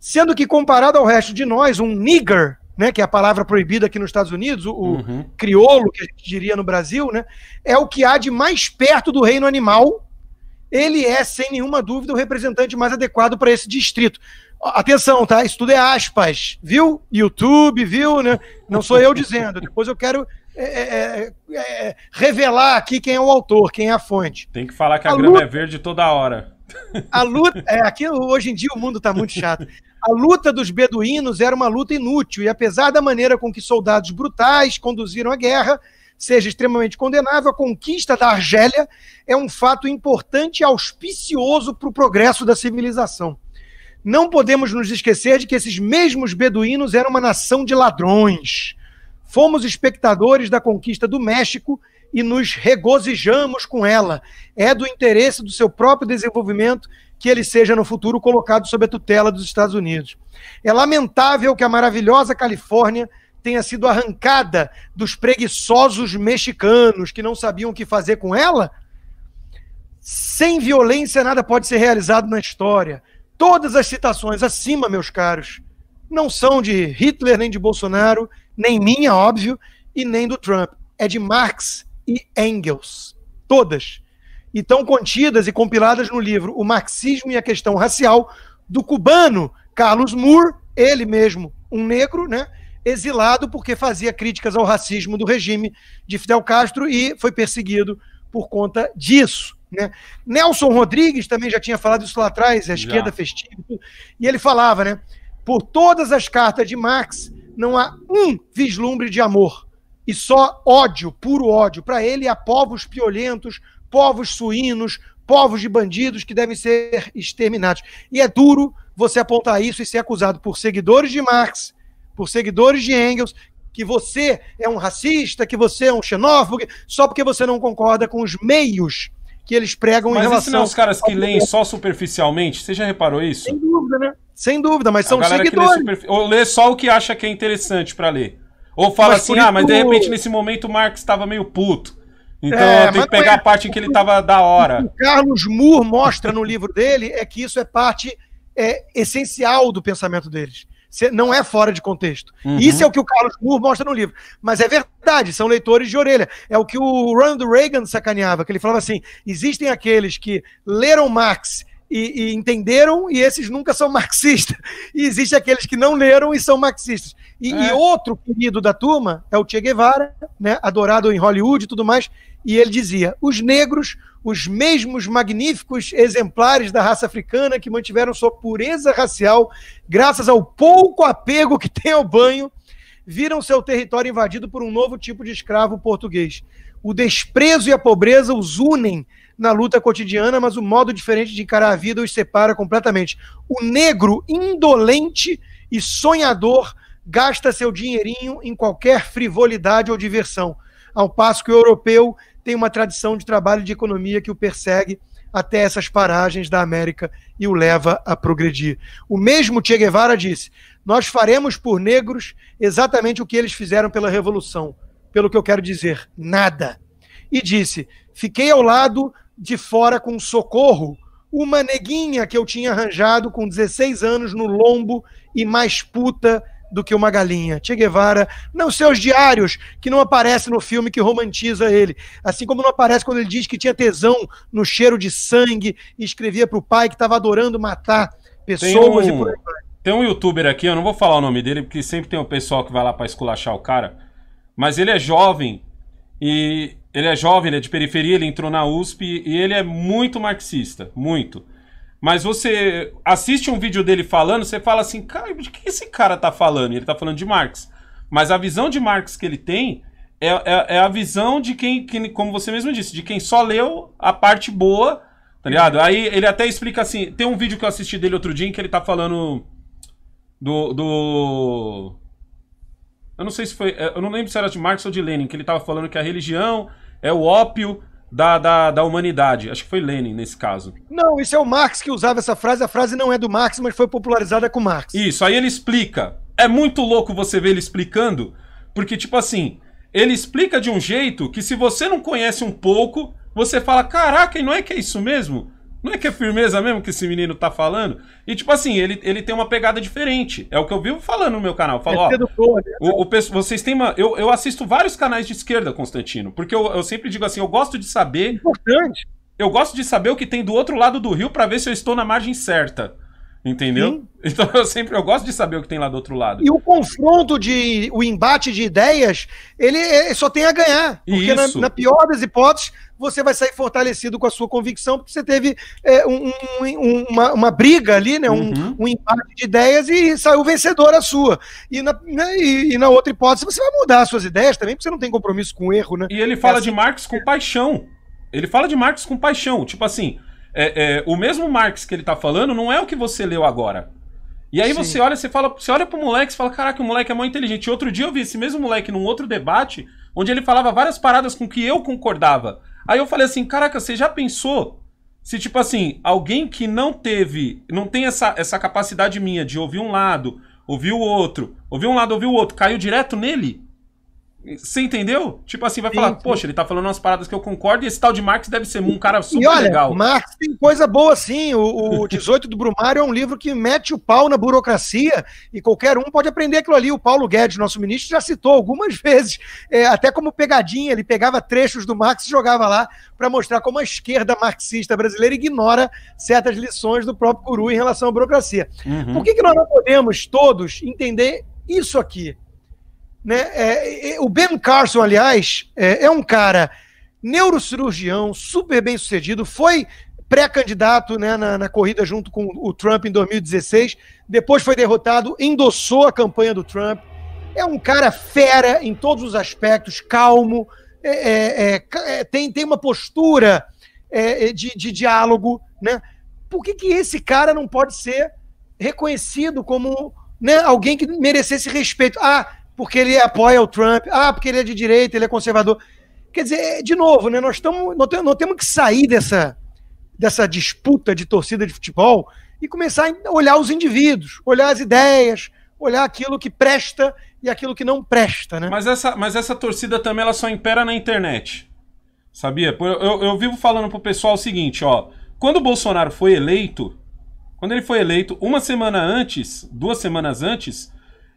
Sendo que, comparado ao resto de nós, um nigger, né, que é a palavra proibida aqui nos Estados Unidos, o, uhum. crioulo, que a gente diria no Brasil, né, é o que há de mais perto do reino animal. Ele é, sem nenhuma dúvida, o representante mais adequado para esse distrito. Atenção, tá? Isso tudo é aspas, viu? YouTube, viu? Né? Não sou eu dizendo. Depois eu quero é é, é, é, é, revelar aqui quem é o autor, quem é a fonte. Tem que falar que a, a grama luta... é verde toda hora. A luta, é, aqui hoje em dia o mundo está muito chato. A luta dos beduínos era uma luta inútil, e apesar da maneira com que soldados brutais conduziram a guerra, seja extremamente condenável, a conquista da Argélia é um fato importante e auspicioso para o progresso da civilização. Não podemos nos esquecer de que esses mesmos beduínos eram uma nação de ladrões Fomos espectadores da conquista do México e nos regozijamos com ela. É do interesse do seu próprio desenvolvimento que ele seja no futuro colocado sob a tutela dos Estados Unidos. É lamentável que a maravilhosa Califórnia tenha sido arrancada dos preguiçosos mexicanos que não sabiam o que fazer com ela. Sem violência nada pode ser realizado na história. Todas as citações acima, meus caros, não são de Hitler nem de Bolsonaro nem minha, óbvio, e nem do Trump. É de Marx e Engels. Todas. E estão contidas e compiladas no livro O Marxismo e a Questão Racial, do cubano Carlos Moore, ele mesmo, um negro, né? Exilado porque fazia críticas ao racismo do regime de Fidel Castro e foi perseguido por conta disso. Né? Nelson Rodrigues também já tinha falado isso lá atrás, a é esquerda festiva, e ele falava, né? Por todas as cartas de Marx, não há um vislumbre de amor. E só ódio, puro ódio. Para ele há povos piolentos, povos suínos, povos de bandidos que devem ser exterminados. E é duro você apontar isso e ser acusado por seguidores de Marx, por seguidores de Engels, que você é um racista, que você é um xenófobo, só porque você não concorda com os meios que eles pregam mas em relação... Mas esses não os caras que leem só superficialmente? Você já reparou isso? Sem dúvida, né? Sem dúvida, mas são seguidores. Lê superf... Ou lê só o que acha que é interessante para ler. Ou fala mas assim, ah, mas de repente nesse momento o Marx estava meio puto. Então é, tem que pegar é... a parte em que ele estava da hora. O Carlos Moore mostra no livro dele é que isso é parte é, essencial do pensamento deles não é fora de contexto. Uhum. Isso é o que o Carlos Moore mostra no livro. Mas é verdade, são leitores de orelha. É o que o Ronald Reagan sacaneava, que ele falava assim: existem aqueles que leram Marx e, e, entenderam, e esses nunca são marxistas. E existe aqueles que não leram e são marxistas. E, é. e, outro querido da turma é o Che Guevara, né, adorado em Hollywood e tudo mais, e ele dizia: os negros, os mesmos magníficos exemplares da raça africana que mantiveram sua pureza racial, graças ao pouco apego que tem ao banho, viram seu território invadido por um novo tipo de escravo português. O desprezo e a pobreza os unem na luta cotidiana, mas o modo diferente de encarar a vida os separa completamente. O negro indolente e sonhador gasta seu dinheirinho em qualquer frivolidade ou diversão, ao passo que o europeu tem uma tradição de trabalho de economia que o persegue até essas paragens da América e o leva a progredir. O mesmo Che Guevara disse: Nós faremos por negros exatamente o que eles fizeram pela Revolução. Pelo que eu quero dizer, nada. E disse: Fiquei ao lado de fora com socorro, uma neguinha que eu tinha arranjado com 16 anos no lombo e mais puta do que uma galinha. Che Guevara, não seus diários, que não aparece no filme que romantiza ele. Assim como não aparece quando ele diz que tinha tesão no cheiro de sangue e escrevia para o pai que estava adorando matar pessoas tem um, e por aí Tem um youtuber aqui, eu não vou falar o nome dele, porque sempre tem um pessoal que vai lá para esculachar o cara. Mas ele é jovem e ele é jovem, ele é de periferia, ele entrou na USP e ele é muito marxista, muito. Mas você assiste um vídeo dele falando, você fala assim, cara, de que esse cara tá falando? ele tá falando de Marx. Mas a visão de Marx que ele tem é, é, é a visão de quem, que, como você mesmo disse, de quem só leu a parte boa, tá ligado? Aí ele até explica assim, tem um vídeo que eu assisti dele outro dia em que ele tá falando do... do... Eu não sei se foi. É, eu não lembro se era de Marx ou de Lenin, que ele tava falando que a religião é o ópio da, da, da humanidade. Acho que foi Lenin nesse caso. Não, isso é o Marx que usava essa frase. A frase não é do Marx, mas foi popularizada com Marx. Isso, aí ele explica. É muito louco você ver ele explicando, porque, tipo assim, ele explica de um jeito que se você não conhece um pouco, você fala: caraca, e não é que é isso mesmo? Não é que é firmeza mesmo que esse menino tá falando? E, tipo assim, ele, ele tem uma pegada diferente. É o que eu vivo falando no meu canal. Eu falo, é ó, né? o, o, vocês têm uma... Eu, eu assisto vários canais de esquerda, Constantino, porque eu, eu sempre digo assim, eu gosto de saber... Importante. Eu gosto de saber o que tem do outro lado do rio para ver se eu estou na margem certa. Entendeu? Sim. Então eu sempre eu gosto de saber o que tem lá do outro lado. E o confronto de o embate de ideias, ele, só tem a ganhar, porque na, na, pior das hipóteses você vai sair fortalecido com a sua convicção, porque você teve é, um, um, uma, uma, briga ali, né? Um, uhum. um, embate de ideias e saiu vencedora a sua. E na, né, e, e, na outra hipótese você vai mudar as suas ideias também, porque você não tem compromisso com o erro, né? E ele fala é assim. de Marx com paixão. Ele fala de Marx com paixão, tipo assim é, é, o mesmo Marx que ele tá falando não é o que você leu agora. E aí Sim. você olha, você fala, você olha pro moleque e fala, caraca, o moleque é mó inteligente. E outro dia eu vi esse mesmo moleque num outro debate, onde ele falava várias paradas com que eu concordava. Aí eu falei assim, caraca, você já pensou se, tipo assim, alguém que não teve, não tem essa, essa capacidade minha de ouvir um lado, ouvir o outro, ouvir um lado, ouvir o outro, caiu direto nele? Você entendeu? Tipo assim, vai sim, falar, sim. poxa, ele tá falando umas paradas que eu concordo e esse tal de Marx deve ser um cara super e olha, legal. Marx tem coisa boa sim. O, o 18 do Brumário é um livro que mete o pau na burocracia e qualquer um pode aprender aquilo ali. O Paulo Guedes, nosso ministro, já citou algumas vezes, é, até como pegadinha. Ele pegava trechos do Marx e jogava lá para mostrar como a esquerda marxista brasileira ignora certas lições do próprio Guru em relação à burocracia. Uhum. Por que, que nós não podemos todos entender isso aqui? Né? É, é, o Ben Carson, aliás, é, é um cara neurocirurgião, super bem sucedido, foi pré-candidato né, na, na, corrida junto com o Trump em 2016, depois foi derrotado, endossou a campanha do Trump. É um cara fera em todos os aspectos, calmo, é, é, é, é tem, tem uma postura é, é, de, de diálogo. Né? Por que, que esse cara não pode ser reconhecido como né, alguém que merecesse respeito? Ah, porque ele apoia o Trump, ah, porque ele é de direita, ele é conservador. Quer dizer, é, de novo, né, nós, tamo, nós, nós temos que sair dessa, dessa disputa de torcida de futebol e começar a olhar os indivíduos, olhar as ideias, olhar aquilo que presta e aquilo que não presta, né? Mas essa, mas essa torcida também ela só impera na internet. Sabia? Eu, eu, eu vivo falando pro pessoal o seguinte, ó. Quando o Bolsonaro foi eleito, quando ele foi eleito, uma semana antes, duas semanas antes,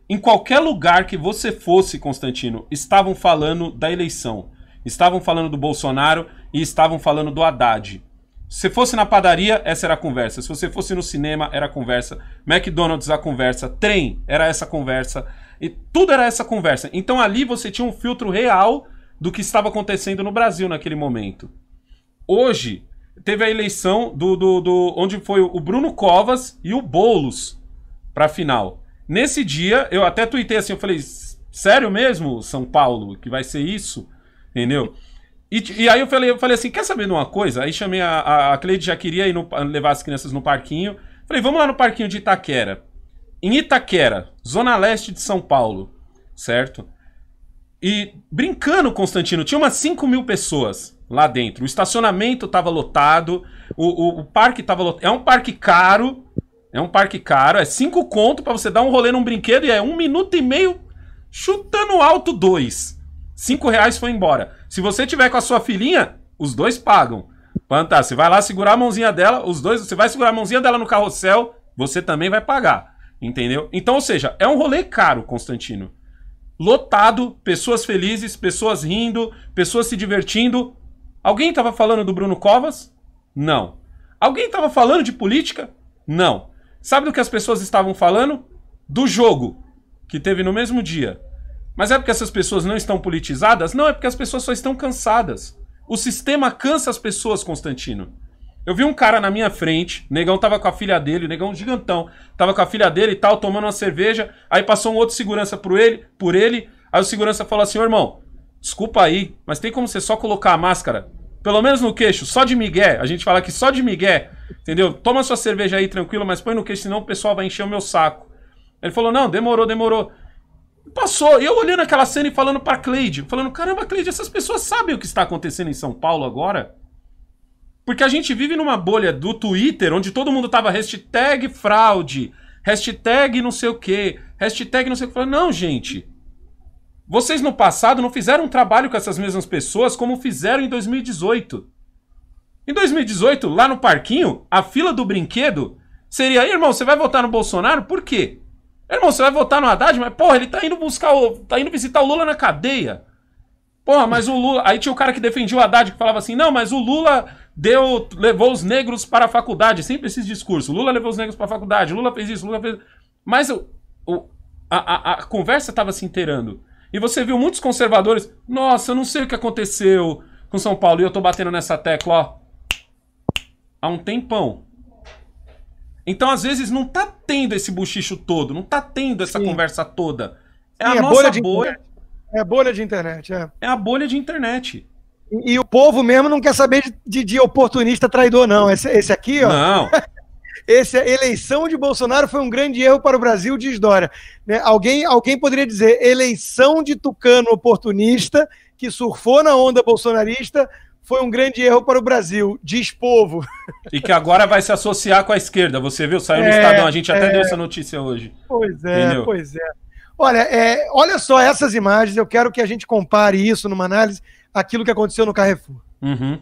em qualquer lugar que você fosse, Constantino, estavam falando da eleição. Estavam falando do Bolsonaro e estavam falando do Haddad. Se fosse na padaria, essa era a conversa. Se você fosse no cinema, era a conversa. McDonald's, a conversa. Trem, era essa conversa. E tudo era essa conversa. Então ali você tinha um filtro real do que estava acontecendo no Brasil naquele momento. Hoje, teve a eleição do, do, do onde foi o Bruno Covas e o Boulos para a final. Nesse dia, eu até tuitei assim, eu falei, sério mesmo, São Paulo, que vai ser isso? Entendeu? E, e aí eu falei, eu falei assim, quer saber de uma coisa? Aí chamei a, a, a Cleide, já queria ir no, levar as crianças no parquinho. Falei, vamos lá no parquinho de Itaquera. Em Itaquera, zona leste de São Paulo, certo? E brincando, Constantino, tinha umas 5 mil pessoas lá dentro. O estacionamento estava lotado, o, o, o parque estava lotado. É um parque caro, é um parque caro, é cinco conto para você dar um rolê num brinquedo e é um minuto e meio chutando alto dois. Cinco reais foi embora. Se você tiver com a sua filhinha, os dois pagam. Pantar, você vai lá segurar a mãozinha dela, os dois, você vai segurar a mãozinha dela no carrossel, você também vai pagar. Entendeu? Então, ou seja, é um rolê caro, Constantino. Lotado, pessoas felizes, pessoas rindo, pessoas se divertindo. Alguém estava falando do Bruno Covas? Não. Alguém estava falando de política? Não. Sabe do que as pessoas estavam falando? Do jogo que teve no mesmo dia. Mas é porque essas pessoas não estão politizadas? Não, é porque as pessoas só estão cansadas. O sistema cansa as pessoas, Constantino. Eu vi um cara na minha frente, o negão tava com a filha dele, o negão gigantão, tava com a filha dele e tal, tomando uma cerveja, aí passou um outro segurança por ele, por ele, aí o segurança falou assim, irmão, desculpa aí, mas tem como você só colocar a máscara? Pelo menos no queixo, só de migué. A gente fala que só de migué, entendeu? Toma sua cerveja aí tranquilo, mas põe no queixo, senão o pessoal vai encher o meu saco. Ele falou: não, demorou, demorou. Passou, eu olhando aquela cena e falando pra Cleide, falando: caramba, Cleide, essas pessoas sabem o que está acontecendo em São Paulo agora? Porque a gente vive numa bolha do Twitter onde todo mundo tava hashtag fraude, hashtag não sei o quê, hashtag não sei o que. Não, gente. Vocês no passado não fizeram um trabalho com essas mesmas pessoas como fizeram em 2018. Em 2018, lá no parquinho, a fila do brinquedo seria: irmão, você vai votar no Bolsonaro? Por quê? Irmão, você vai votar no Haddad? Mas, porra, ele tá indo buscar o. tá indo visitar o Lula na cadeia. Porra, mas o Lula. Aí tinha o cara que defendia o Haddad que falava assim: não, mas o Lula deu. levou os negros para a faculdade. Sempre esses discursos. Lula levou os negros para a faculdade, Lula fez isso, Lula fez. Mas o, o a, a, a conversa estava se inteirando. E você viu muitos conservadores, nossa, eu não sei o que aconteceu com São Paulo, e eu tô batendo nessa tecla, ó, há um tempão. Então, às vezes, não tá tendo esse buchicho todo, não tá tendo essa Sim. conversa toda. É Sim, a, é nossa bolha. bolha. É a bolha de internet, é. É a bolha de internet. E, e o povo mesmo não quer saber de, de oportunista traidor, não. Esse, esse aqui, ó. Não. Essa a eleição de Bolsonaro foi um grande erro para o Brasil, diz Dória. Né? Alguém, alguém poderia dizer eleição de tucano oportunista que surfou na onda bolsonarista foi um grande erro para o Brasil, diz povo. E que agora vai se associar com a esquerda. Você viu, saiu no é, Estadão, a gente até é, deu essa notícia hoje. Pois é, Entendeu? pois é. Olha, é, olha só essas imagens, eu quero que a gente compare isso numa análise, aquilo que aconteceu no Carrefour. Uhum.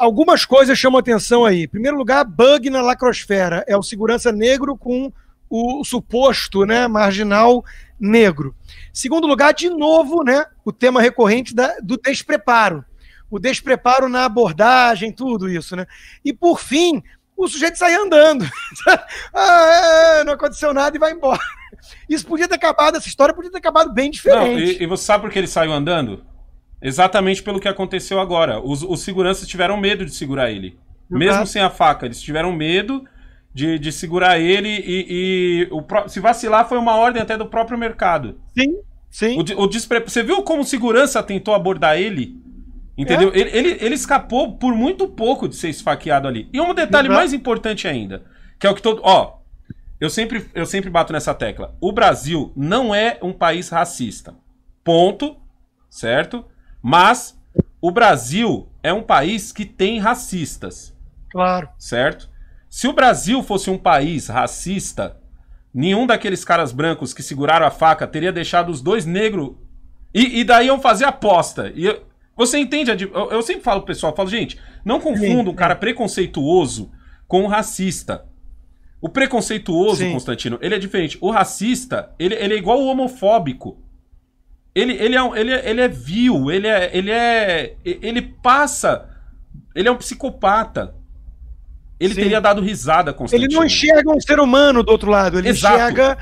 Algumas coisas chamam atenção aí. Em primeiro lugar, bug na lacrosfera. É o segurança negro com o suposto né, marginal negro. Segundo lugar, de novo, né, o tema recorrente da, do despreparo. O despreparo na abordagem, tudo isso, né? E por fim, o sujeito sai andando. ah, é, é, é, não aconteceu nada e vai embora. Isso podia ter acabado, essa história podia ter acabado bem diferente. Não, e, e, você sabe por que ele saiu andando? Exatamente pelo que aconteceu agora. Os, os seguranças tiveram medo de segurar ele. Uhum. Mesmo sem a faca, eles tiveram medo de, de segurar ele e, e o pro... se vacilar foi uma ordem até do próprio mercado. Sim, sim. O, o despre... Você viu como segurança tentou abordar ele? Entendeu? É. Ele, ele, ele, escapou por muito pouco de ser esfaqueado ali. E um detalhe mais importante ainda, que é o que todo. Ó, eu sempre, eu sempre bato nessa tecla. O Brasil não é um país racista. Ponto. Certo? Mas o Brasil é um país que tem racistas. Claro. Certo? Se o Brasil fosse um país racista, nenhum daqueles caras brancos que seguraram a faca teria deixado os dois negros. E, e daí iam fazer aposta. E eu, você entende? Eu, eu, sempre falo pro pessoal, falo, gente, não confunda um cara preconceituoso com um racista. O preconceituoso, Sim. Constantino, ele é diferente. O racista, ele, ele é igual o homofóbico. Ele, ele, é, ele, é, ele é vil, ele é, ele é. Ele passa. Ele é um psicopata ele Sim. teria dado risada Constantino. Ele não enxerga um ser humano do outro lado, ele Exato. enxerga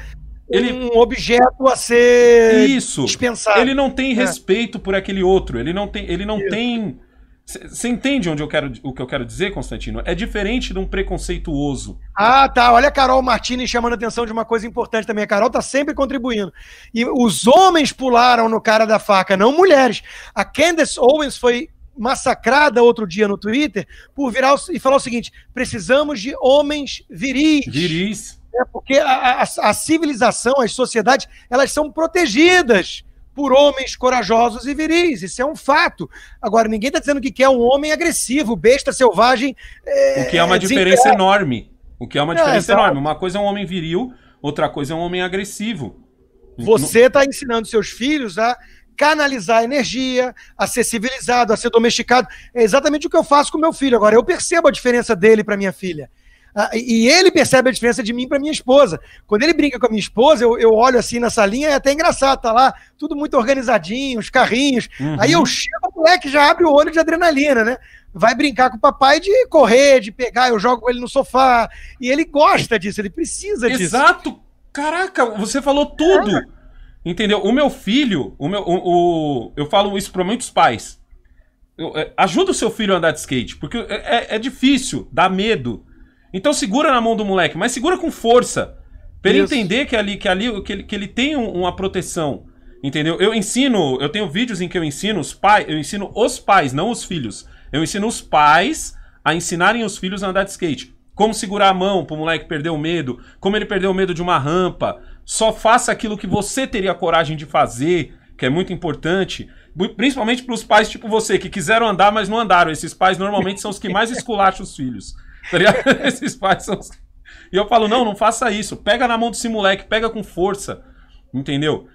ele... um objeto a ser Isso. dispensado. Ele não tem é. respeito por aquele outro, ele não tem. Ele não Isso. tem. Você entende onde eu quero, o que eu quero dizer, Constantino? É diferente de um preconceituoso. Ah, tá. Olha a Carol Martini chamando a atenção de uma coisa importante também. A Carol tá sempre contribuindo. E os homens pularam no cara da faca, não mulheres. A Candace Owens foi massacrada outro dia no Twitter por virar o, e falar o seguinte: precisamos de homens viris. Viris. É porque a, a, a civilização, as sociedades, elas são protegidas por homens corajosos e viris. Isso é um fato. Agora, ninguém está dizendo que quer um homem agressivo, besta, selvagem. É, o que é uma é, diferença enorme. O que é uma é, diferença é, enorme. Uma coisa é um homem viril, outra coisa é um homem agressivo. Você está ensinando seus filhos a canalizar energia, a ser civilizado, a ser domesticado. É exatamente o que eu faço com meu filho. Agora, eu percebo a diferença dele para minha filha. Ah, e ele percebe a diferença de mim para minha esposa. Quando ele brinca com a minha esposa, eu, eu olho assim na salinha, é até engraçado, tá lá tudo muito organizadinho, os carrinhos. Uhum. Aí eu chego, o moleque já abre o olho de adrenalina, né? Vai brincar com o papai de correr, de pegar, eu jogo ele no sofá. E ele gosta disso, ele precisa Exato. disso. Exato! Caraca, você falou tudo! É. Entendeu? O meu filho, o meu, o, o eu falo isso para muitos pais. Eu, é, ajuda o seu filho a andar de skate, porque é, é, é, difícil, dá medo. Então segura na mão do moleque, mas segura com força. Pra ele entender que ali, que ali que ele, que ele tem uma proteção. Entendeu? Eu ensino, eu tenho vídeos em que eu ensino os pais, eu ensino os pais, não os filhos. Eu ensino os pais a ensinarem os filhos a andar de skate. Como segurar a mão pro moleque perder o medo, como ele perdeu o medo de uma rampa, só faça aquilo que você teria coragem de fazer, que é muito importante. Principalmente para os pais tipo você, que quiseram andar, mas não andaram. Esses pais normalmente são os que mais esculacham os filhos. Tá Esses pais são os... E eu falo, não, não faça isso. Pega na mão desse moleque, pega com força. Entendeu?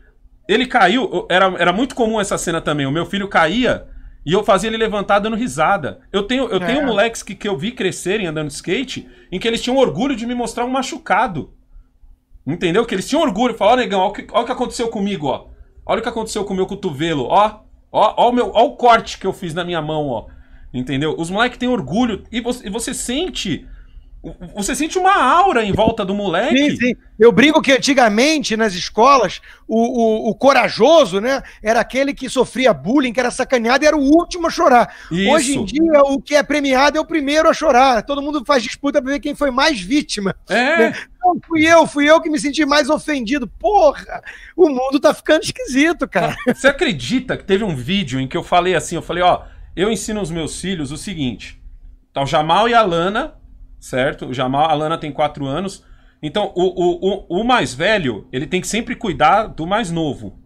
Ele caiu, era, era muito comum essa cena também. O meu filho caía e eu fazia ele levantar dando risada. Eu tenho, eu é. tenho moleques que, que eu vi crescerem andando de skate, em que eles tinham orgulho de me mostrar um machucado. Entendeu? Que eles tinham orgulho. Falaram, ó, negão, olha o, que, olha o que aconteceu comigo, ó. Olha o que aconteceu com o meu cotovelo, ó. Ó, ó, o, meu, ó o corte que eu fiz na minha mão, ó. Entendeu? Os moleques têm orgulho. E você, e você sente você sente uma aura em volta do moleque. Sim, sim. Eu brinco que antigamente, nas escolas, o, o, o, corajoso, né? Era aquele que sofria bullying, que era sacaneado e era o último a chorar. Isso. Hoje em dia, o que é premiado é o primeiro a chorar. Todo mundo faz disputa pra ver quem foi mais vítima. É. Né? Não, fui eu, fui eu que me senti mais ofendido. Porra, o mundo tá ficando esquisito, cara. Você acredita que teve um vídeo em que eu falei assim, eu falei, ó, eu ensino os meus filhos o seguinte. Então, Jamal e a Lana certo? O Jamal, a Lana tem 4 anos. Então, o, o, o, o mais velho, ele tem que sempre cuidar do mais novo.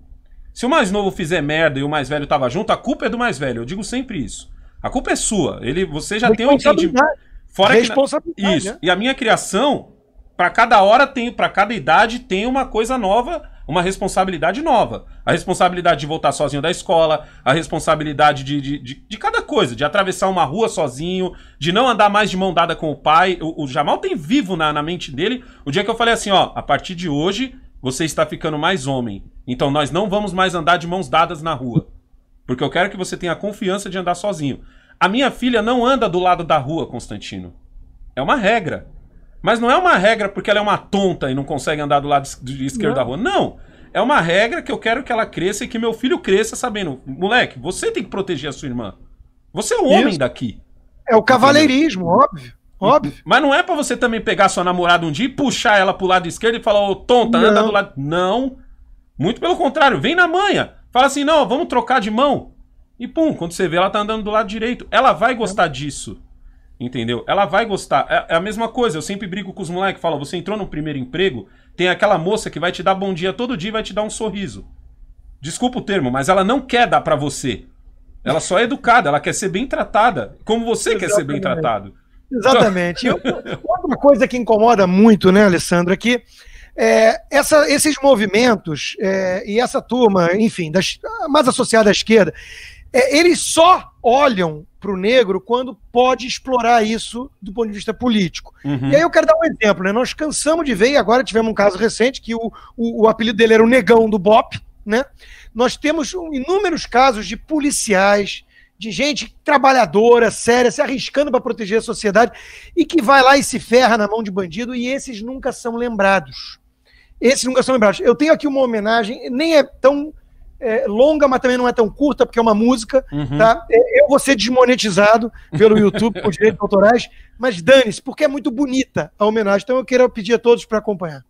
Se o mais novo fizer merda e o mais velho tava junto, a culpa é do mais velho. Eu digo sempre isso. A culpa é sua. Ele, você já tem um entendimento. Fora Responsabilidade. Que na... Isso. Né? E a minha criação, para cada hora tem, para cada idade tem uma coisa nova uma responsabilidade nova. A responsabilidade de voltar sozinho da escola, a responsabilidade de, de, de, de cada coisa, de atravessar uma rua sozinho, de não andar mais de mão dada com o pai. O, o Jamal tem vivo na, na mente dele o dia que eu falei assim: ó, a partir de hoje você está ficando mais homem. Então nós não vamos mais andar de mãos dadas na rua. Porque eu quero que você tenha a confiança de andar sozinho. A minha filha não anda do lado da rua, Constantino. É uma regra. Mas não é uma regra porque ela é uma tonta e não consegue andar do lado esquerdo não. da rua. Não. É uma regra que eu quero que ela cresça e que meu filho cresça sabendo, moleque, você tem que proteger a sua irmã. Você é o homem Isso. daqui. É o cavalheirismo, óbvio. Óbvio. Mas não é para você também pegar sua namorada um dia e puxar ela pro lado esquerdo e falar, ô tonta, não. anda do lado. Não. Muito pelo contrário, vem na manha. Fala assim, não, vamos trocar de mão. E pum, quando você vê, ela tá andando do lado direito. Ela vai gostar disso. Entendeu? Ela vai gostar. É, é a mesma coisa, eu sempre brigo com os moleques, falo, você entrou no primeiro emprego, tem aquela moça que vai te dar bom dia todo dia e vai te dar um sorriso. Desculpa o termo, mas ela não quer dar para você. Ela só é educada, ela quer ser bem tratada, como você Exatamente. quer ser bem tratado. Exatamente. outra coisa que incomoda muito, né, Alessandro, é que é, essa, esses movimentos é, e essa turma, enfim, das, mais associada à esquerda, é, eles só olham para o negro quando pode explorar isso do ponto de vista político. Uhum. E aí eu quero dar um exemplo, né? Nós cansamos de ver, e agora tivemos um caso recente que o, o, o apelido dele era o negão do BOP, né? Nós temos inúmeros casos de policiais, de gente trabalhadora, séria, se arriscando para proteger a sociedade e que vai lá e se ferra na mão de bandido e esses nunca são lembrados. Esses nunca são lembrados. Eu tenho aqui uma homenagem, nem é tão é, longa, mas também não é tão curta, porque é uma música, uhum. tá? É, eu vou ser desmonetizado pelo YouTube por direitos autorais, mas dane-se, porque é muito bonita a homenagem. Então eu quero pedir a todos para acompanhar.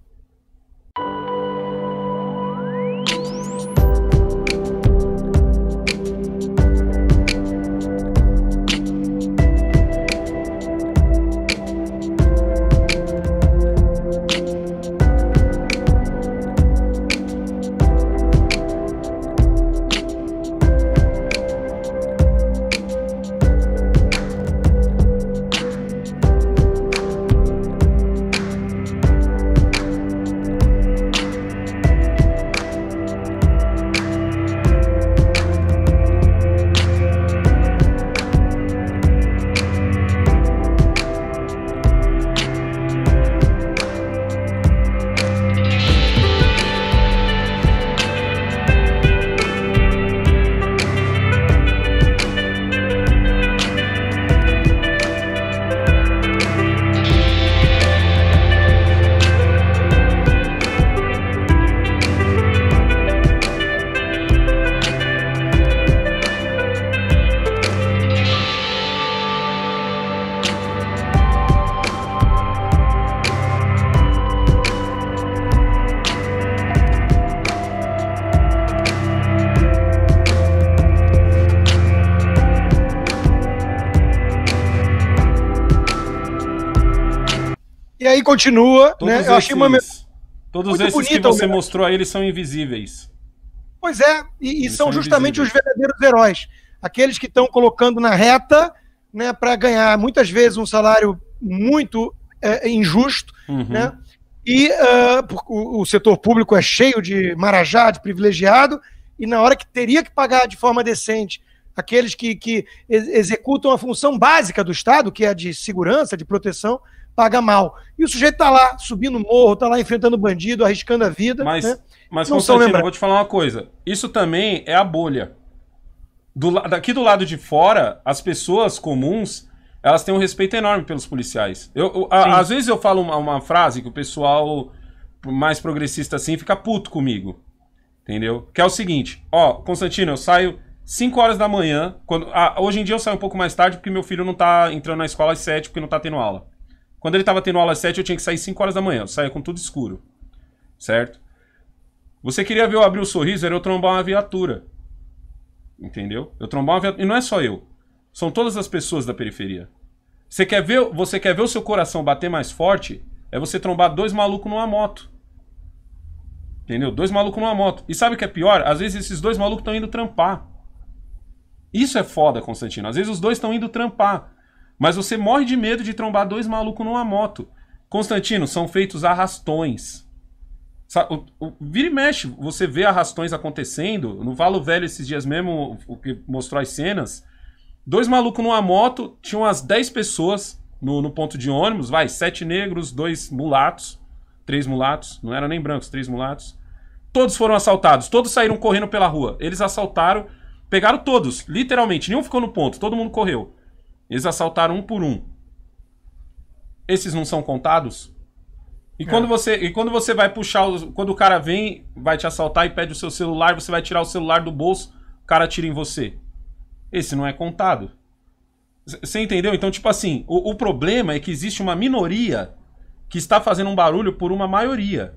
continua, Todos né? Esses, eu achei uma Todos esses que você mostrou aí, eles são invisíveis. Pois é, e, e são, são, justamente invisíveis. os verdadeiros heróis. Aqueles que estão colocando na reta né, para ganhar muitas vezes um salário muito é, injusto, uhum. né? E uh, o, o setor público é cheio de marajá, de privilegiado, e na hora que teria que pagar de forma decente aqueles que, que executam a função básica do Estado, que é a de segurança, de proteção, paga mal. E o sujeito tá lá subindo morro, tá lá enfrentando bandido, arriscando a vida. Mas, né? mas Constantino, eu vou te falar uma coisa. Isso também é a bolha. Do, daqui do lado de fora, as pessoas comuns, elas têm um respeito enorme pelos policiais. Eu, eu a, às vezes eu falo uma, uma, frase que o pessoal mais progressista assim fica puto comigo. Entendeu? Que é o seguinte, ó, Constantino, eu saio 5 horas da manhã, quando ah, hoje em dia eu saio um pouco mais tarde porque meu filho não tá entrando na escola às 7 porque não tá tendo aula. Quando ele estava tendo aula às 7, eu tinha que sair 5 horas da manhã. Eu saía com tudo escuro. Certo? Você queria ver eu abrir o um sorriso, era eu trombar uma viatura. Entendeu? Eu trombar uma viatura. E não é só eu. São todas as pessoas da periferia. Você quer ver, você quer ver o seu coração bater mais forte? É você trombar dois malucos numa moto. Entendeu? Dois malucos numa moto. E sabe o que é pior? Às vezes esses dois malucos estão indo trampar. Isso é foda, Constantino. Às vezes os dois estão indo trampar. Mas você morre de medo de trombar dois malucos numa moto. Constantino, são feitos arrastões. o, o, vira e mexe, você vê arrastões acontecendo. No Valo Velho, esses dias mesmo, o, o que mostrou as cenas. Dois malucos numa moto, tinham umas 10 pessoas no, no ponto de ônibus, vai, sete negros, dois mulatos, três mulatos, não era nem brancos, três mulatos. Todos foram assaltados, todos saíram correndo pela rua. Eles assaltaram, pegaram todos, literalmente, nenhum ficou no ponto, todo mundo correu. Eles assaltaram um por um. Esses não são contados? E, é. quando você, e quando você vai puxar. quando o cara vem, vai te assaltar e pede o seu celular, você vai tirar o celular do bolso, o cara tira em você. Esse não é contado. Você entendeu? Então, tipo assim, o, o problema é que existe uma minoria que está fazendo um barulho por uma maioria.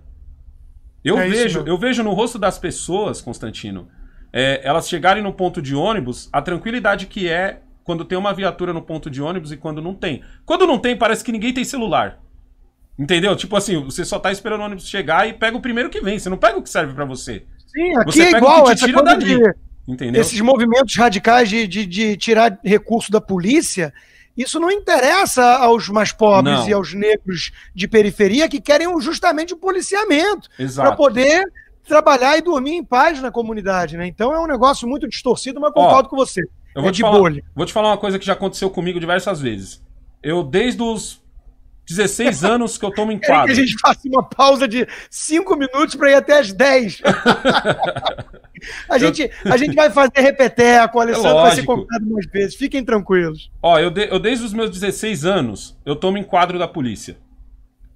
Eu é vejo, isso, eu vejo no rosto das pessoas, Constantino, é, elas chegarem no ponto de ônibus, a tranquilidade que é quando tem uma viatura no ponto de ônibus e quando não tem. Quando não tem, parece que ninguém tem celular. Entendeu? Tipo assim, você só tá esperando o ônibus chegar e pega o primeiro que vem. Você não pega o que serve para você. Sim, aqui você é igual. O que te tira dali. De, entendeu? Esses movimentos radicais de, de, de tirar recurso da polícia, isso não interessa aos mais pobres não. e aos negros de periferia que querem justamente o policiamento. Para poder trabalhar e dormir em paz na comunidade, né? Então é um negócio muito distorcido, mas concordo Ó, com você. Eu vou, é te falar, vou te falar uma coisa que já aconteceu comigo diversas vezes. Eu, desde os 16 anos que eu tomo em quadro. É que a gente faça uma pausa de 5 minutos para ir até as 10. a, gente, a gente vai fazer repeteco, a coleção é vai ser contada mais vezes, fiquem tranquilos. Ó, eu, de, eu, desde os meus 16 anos, eu tomo em quadro da polícia.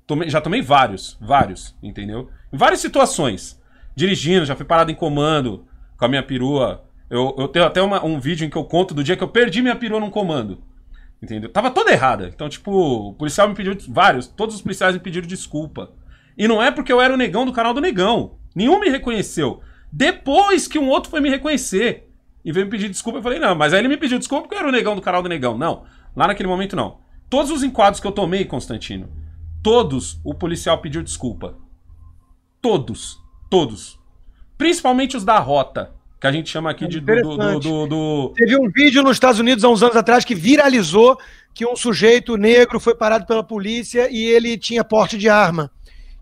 Tomei, já tomei vários, vários, entendeu? Em várias situações. Dirigindo, já fui parado em comando com a minha perua eu, eu tenho até uma, um vídeo em que eu conto do dia que eu perdi minha perua num comando. Entendeu? Tava toda errada. Então, tipo, o policial me pediu. Vários, todos os policiais me pediram desculpa. E não é porque eu era o negão do canal do negão. Nenhum me reconheceu. Depois que um outro foi me reconhecer e veio me pedir desculpa, eu falei, não, mas aí ele me pediu desculpa porque eu era o negão do canal do negão. Não, lá naquele momento não. Todos os enquadros que eu tomei, Constantino, todos o policial pediu desculpa. Todos. Todos. Principalmente os da rota que a gente chama aqui é de, do, do, do, do. Teve um vídeo nos Estados Unidos há uns anos atrás que viralizou que um sujeito negro foi parado pela polícia e ele tinha porte de arma.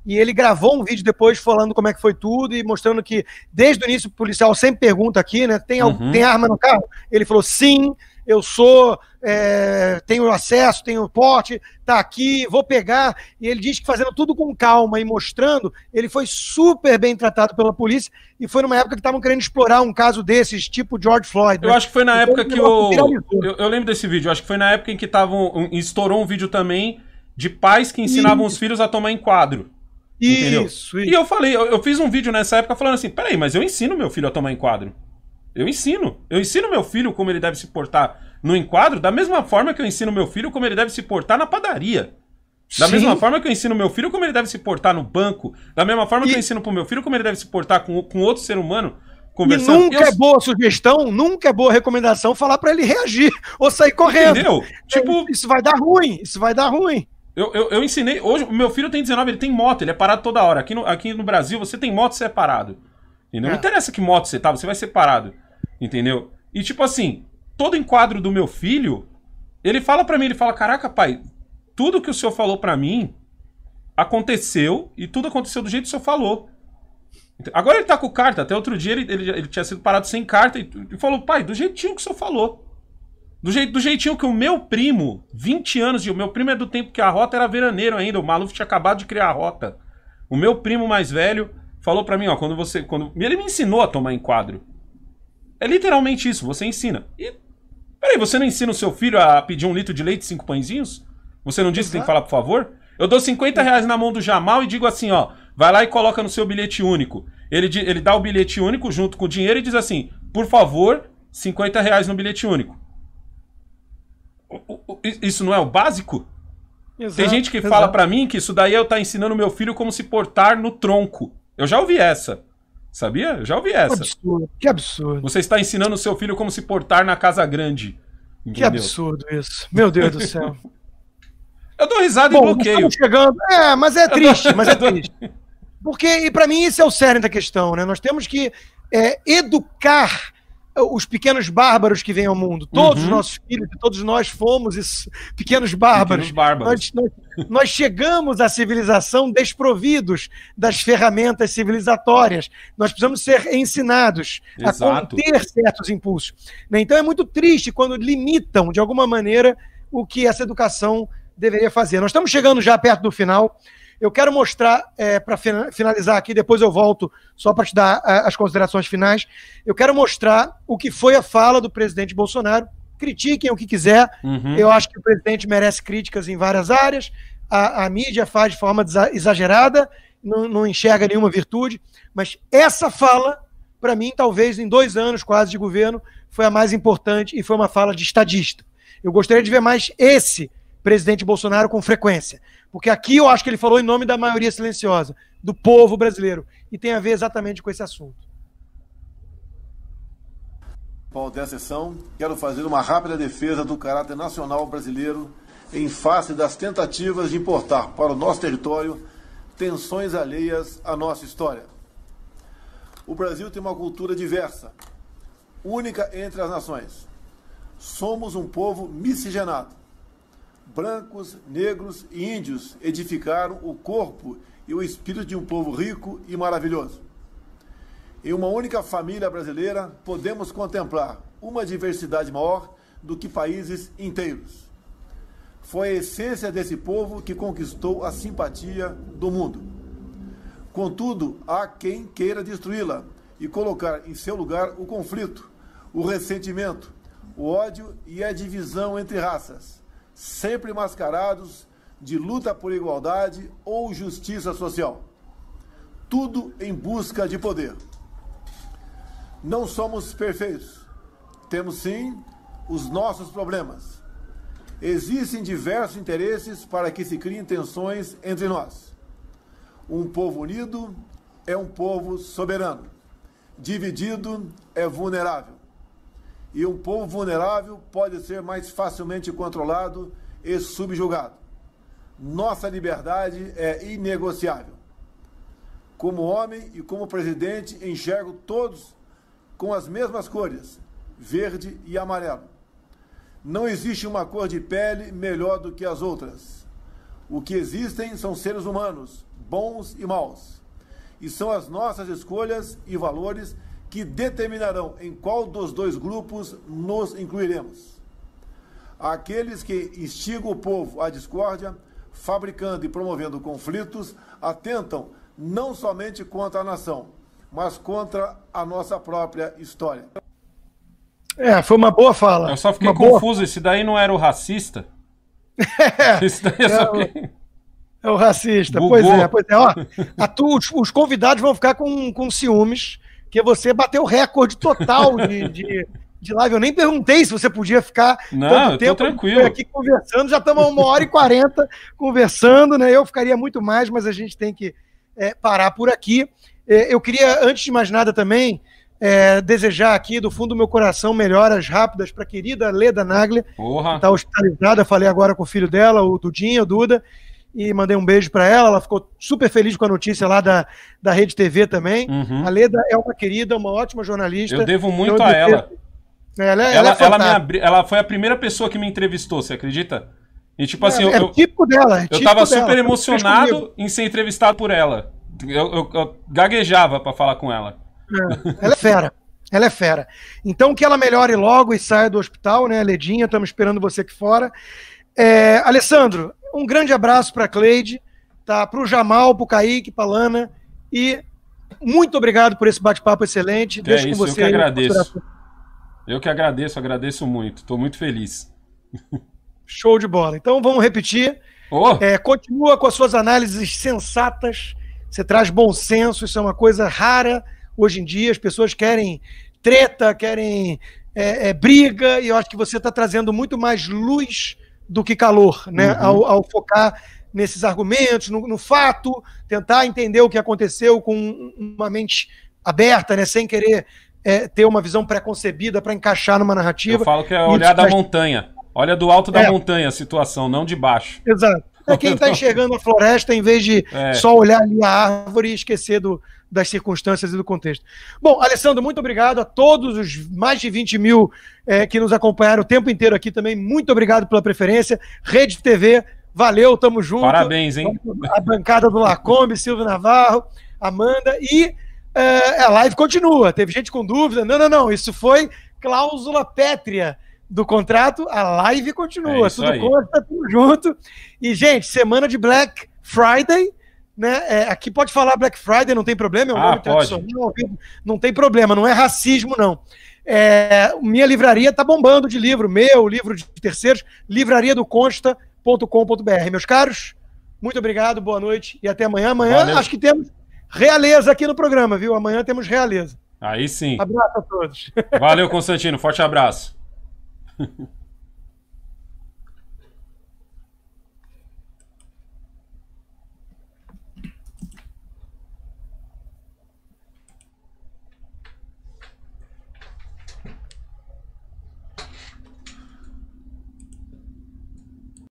E ele gravou um vídeo depois falando como é que foi tudo e mostrando que, desde o início, o policial sempre pergunta aqui, né? Tem, uhum. tem arma no carro? Ele falou sim eu sou, é, tenho acesso, tenho porte, tá aqui, vou pegar. E ele diz que fazendo tudo com calma e mostrando, ele foi super bem tratado pela polícia e foi numa época que estavam querendo explorar um caso desses, tipo George Floyd. Eu né? acho que foi na então, época que o. Eu, eu, lembro desse vídeo, acho que foi na época em que estavam. Um, estourou um vídeo também de pais que ensinavam isso. os filhos a tomar em quadro. Isso, entendeu? isso. E eu falei, eu, eu, fiz um vídeo nessa época falando assim: peraí, mas eu ensino meu filho a tomar em quadro. Eu ensino. Eu ensino meu filho como ele deve se portar no enquadro, da mesma forma que eu ensino meu filho como ele deve se portar na padaria. Da Sim. mesma forma que eu ensino meu filho como ele deve se portar no banco. Da mesma forma e... que eu ensino pro meu filho como ele deve se portar com, com outro ser humano. Conversando. E nunca eu... é boa sugestão, nunca é boa recomendação falar para ele reagir ou sair correndo. Entendeu? É, tipo... Isso vai dar ruim, isso vai dar ruim. Eu, eu, eu ensinei. Hoje, meu filho tem 19, ele tem moto, ele é parado toda hora. Aqui no, aqui no Brasil, você tem moto separado. É Entendeu? É. Não interessa que moto você tá, você vai ser parado. Entendeu? E tipo assim, todo enquadro do meu filho, ele fala para mim, ele fala: "Caraca, pai, tudo que o senhor falou para mim aconteceu e tudo aconteceu do jeito que o senhor falou". Agora ele tá com carta, até outro dia ele, ele, ele tinha sido parado sem carta e, e, falou: "Pai, do jeitinho que o senhor falou". Do, jeito, do jeitinho que o meu primo, 20 anos de. O meu primo é do tempo que a rota era veraneiro ainda, o Maluf tinha acabado de criar a rota. O meu primo mais velho, falou para mim, ó, quando você. Quando... Ele me ensinou a tomar enquadro. É literalmente isso, você ensina. E. Peraí, você não ensina o seu filho a pedir um litro de leite e cinco pãezinhos? Você não disse que tem que falar por favor? Eu dou 50 reais na mão do Jamal e digo assim, ó, vai lá e coloca no seu bilhete único. Ele, ele dá o bilhete único junto com o dinheiro e diz assim, por favor, 50 reais no bilhete único. Isso não é o básico? Exato, Tem gente que exato. fala para mim que isso daí é eu tá ensinando meu filho como se portar no tronco. Eu já ouvi essa. Sabia? Eu já ouvi essa. Que absurdo, que absurdo. Você está ensinando o seu filho como se portar na casa grande. Entendeu? Que absurdo isso. Meu Deus do céu. eu dou risada Bom, e bloqueio. Chegando. É, mas é triste, mas é triste. Porque, e para mim, isso é o cerne da questão, né? Nós temos que é, educar os pequenos bárbaros que vêm ao mundo. Todos uhum. os uhum. nossos filhos, todos nós fomos esses pequenos bárbaros. Pequenos bárbaros. Nós, nós, nós, chegamos à civilização desprovidos das ferramentas civilizatórias. Nós precisamos ser ensinados Exato. a conter certos impulsos. Né? Então é muito triste quando limitam, de alguma maneira, o que essa educação deveria fazer. Nós estamos chegando já perto do final. Eu quero mostrar, é, para finalizar aqui, depois eu volto só para te dar é, as considerações finais. Eu quero mostrar o que foi a fala do presidente Bolsonaro. Critiquem o que quiser. Uhum. Eu acho que o presidente merece críticas em várias áreas. A, a mídia faz de forma exagerada, não, não enxerga nenhuma virtude. Mas essa fala, para mim, talvez em dois anos quase de governo, foi a mais importante e foi uma fala de estadista. Eu gostaria de ver mais esse presidente Bolsonaro com frequência. Porque aqui eu acho que ele falou em nome da maioria silenciosa, do povo brasileiro, e tem a ver exatamente com esse assunto. Paulo, tem a sessão. Quero fazer uma rápida defesa do caráter nacional brasileiro em face das tentativas de importar para o nosso território tensões alheias à nossa história. O Brasil tem uma cultura diversa, única entre as nações. Somos um povo miscigenado brancos, negros e índios edificaram o corpo e o espírito de um povo rico e maravilhoso. Em uma única família brasileira, podemos contemplar uma diversidade maior do que países inteiros. Foi a essência desse povo que conquistou a simpatia do mundo. Contudo, há quem queira destruí-la e colocar em seu lugar o conflito, o ressentimento, o ódio e a divisão entre raças sempre mascarados de luta por igualdade ou justiça social. Tudo em busca de poder. Não somos perfeitos. Temos sim os nossos problemas. Existem diversos interesses para que se criem tensões entre nós. Um povo unido é um povo soberano. Dividido é vulnerável e um povo vulnerável pode ser mais facilmente controlado e subjugado. Nossa liberdade é inegociável. Como homem e como presidente, enxergo todos com as mesmas cores, verde e amarelo. Não existe uma cor de pele melhor do que as outras. O que existem são seres humanos, bons e maus. E são as nossas escolhas e valores que determinarão em qual dos dois grupos nos incluiremos. Aqueles que instigam o povo à discórdia, fabricando e promovendo conflitos, atentam não somente contra a nação, mas contra a nossa própria história. É, foi uma boa fala. Eu só fiquei uma confuso, boa... esse daí não era o racista? É, esse daí é, só é, é o racista, é, Bugou. pois é, pois é. Ó, tu, os, os, convidados vão ficar com, com ciúmes porque você bateu o recorde total de, de, de, live. Eu nem perguntei se você podia ficar Não, tanto tempo tranquilo. aqui conversando. Já estamos uma hora e quarenta conversando, né? Eu ficaria muito mais, mas a gente tem que é, parar por aqui. É, eu queria, antes de mais nada, também. É, desejar aqui do fundo do meu coração melhoras rápidas para a querida Leda Naglia, que está hospitalizada, falei agora com o filho dela, o Dudinho, o Duda, e mandei um beijo para ela. Ela ficou super feliz com a notícia lá da, da Rede TV também. Uhum. A Leda é uma querida, uma ótima jornalista. Eu devo muito então, a ela. Ela, ela, ela, é ela, é- é abri... ela, foi a primeira pessoa que me entrevistou, você acredita? E tipo é, assim, eu, tipo dela. É eu tava dela, super emocionado em ser entrevistado por ela. Eu, eu, eu gaguejava para falar com ela. É, ela é fera. Ela é fera. Então que ela melhore logo e saia do hospital, né, Ledinha? Estamos esperando você aqui fora. É, Alessandro, um grande abraço para a Cleide, tá? para o Jamal, para o Kaique, para a Lana. E muito obrigado por esse bate-papo excelente. Deixo é isso, com você. Eu que agradeço. Eu que agradeço, agradeço muito. Estou muito feliz. Show de bola. Então vamos repetir. Oh. É, continua com as suas análises sensatas. Você traz bom senso, isso é uma coisa rara hoje em dia. As pessoas querem treta, querem é, é, briga, e eu acho que você está trazendo muito mais luz do que calor, né? Uhum. Ao, ao, focar nesses argumentos, no, no, fato, tentar entender o que aconteceu com uma mente aberta, né? Sem querer é, ter uma visão preconcebida para encaixar numa narrativa. Eu falo que é olhar da faz... montanha. Olha do alto da é. montanha a situação, não de baixo. Exato. É quem está enxergando a floresta em vez de é. só olhar ali a árvore e esquecer do, das circunstâncias e do contexto. Bom, Alessandro, muito obrigado a todos os mais de 20 mil é, que nos acompanharam o tempo inteiro aqui também. Muito obrigado pela preferência. Rede TV, valeu, tamo junto. Parabéns, hein? A bancada do Lacombe, Silvio Navarro, Amanda e é, a live continua. Teve gente com dúvida. Não, não, não. Isso foi cláusula pétrea do contrato. A live continua. É Tudo aí. conta, tamo junto. E, gente, semana de Black Friday né? É, aqui pode falar Black Friday, não tem problema, é um ah, nome tradicional, não tem problema, não é racismo, não. É, minha livraria tá bombando de livro, meu, livro de terceiros, livraria do consta.com.br. Meus caros, muito obrigado, boa noite e até amanhã. Amanhã Valeu. acho que temos realeza aqui no programa, viu? Amanhã temos realeza. Aí sim. Abraço a todos. Valeu, Constantino. Forte abraço.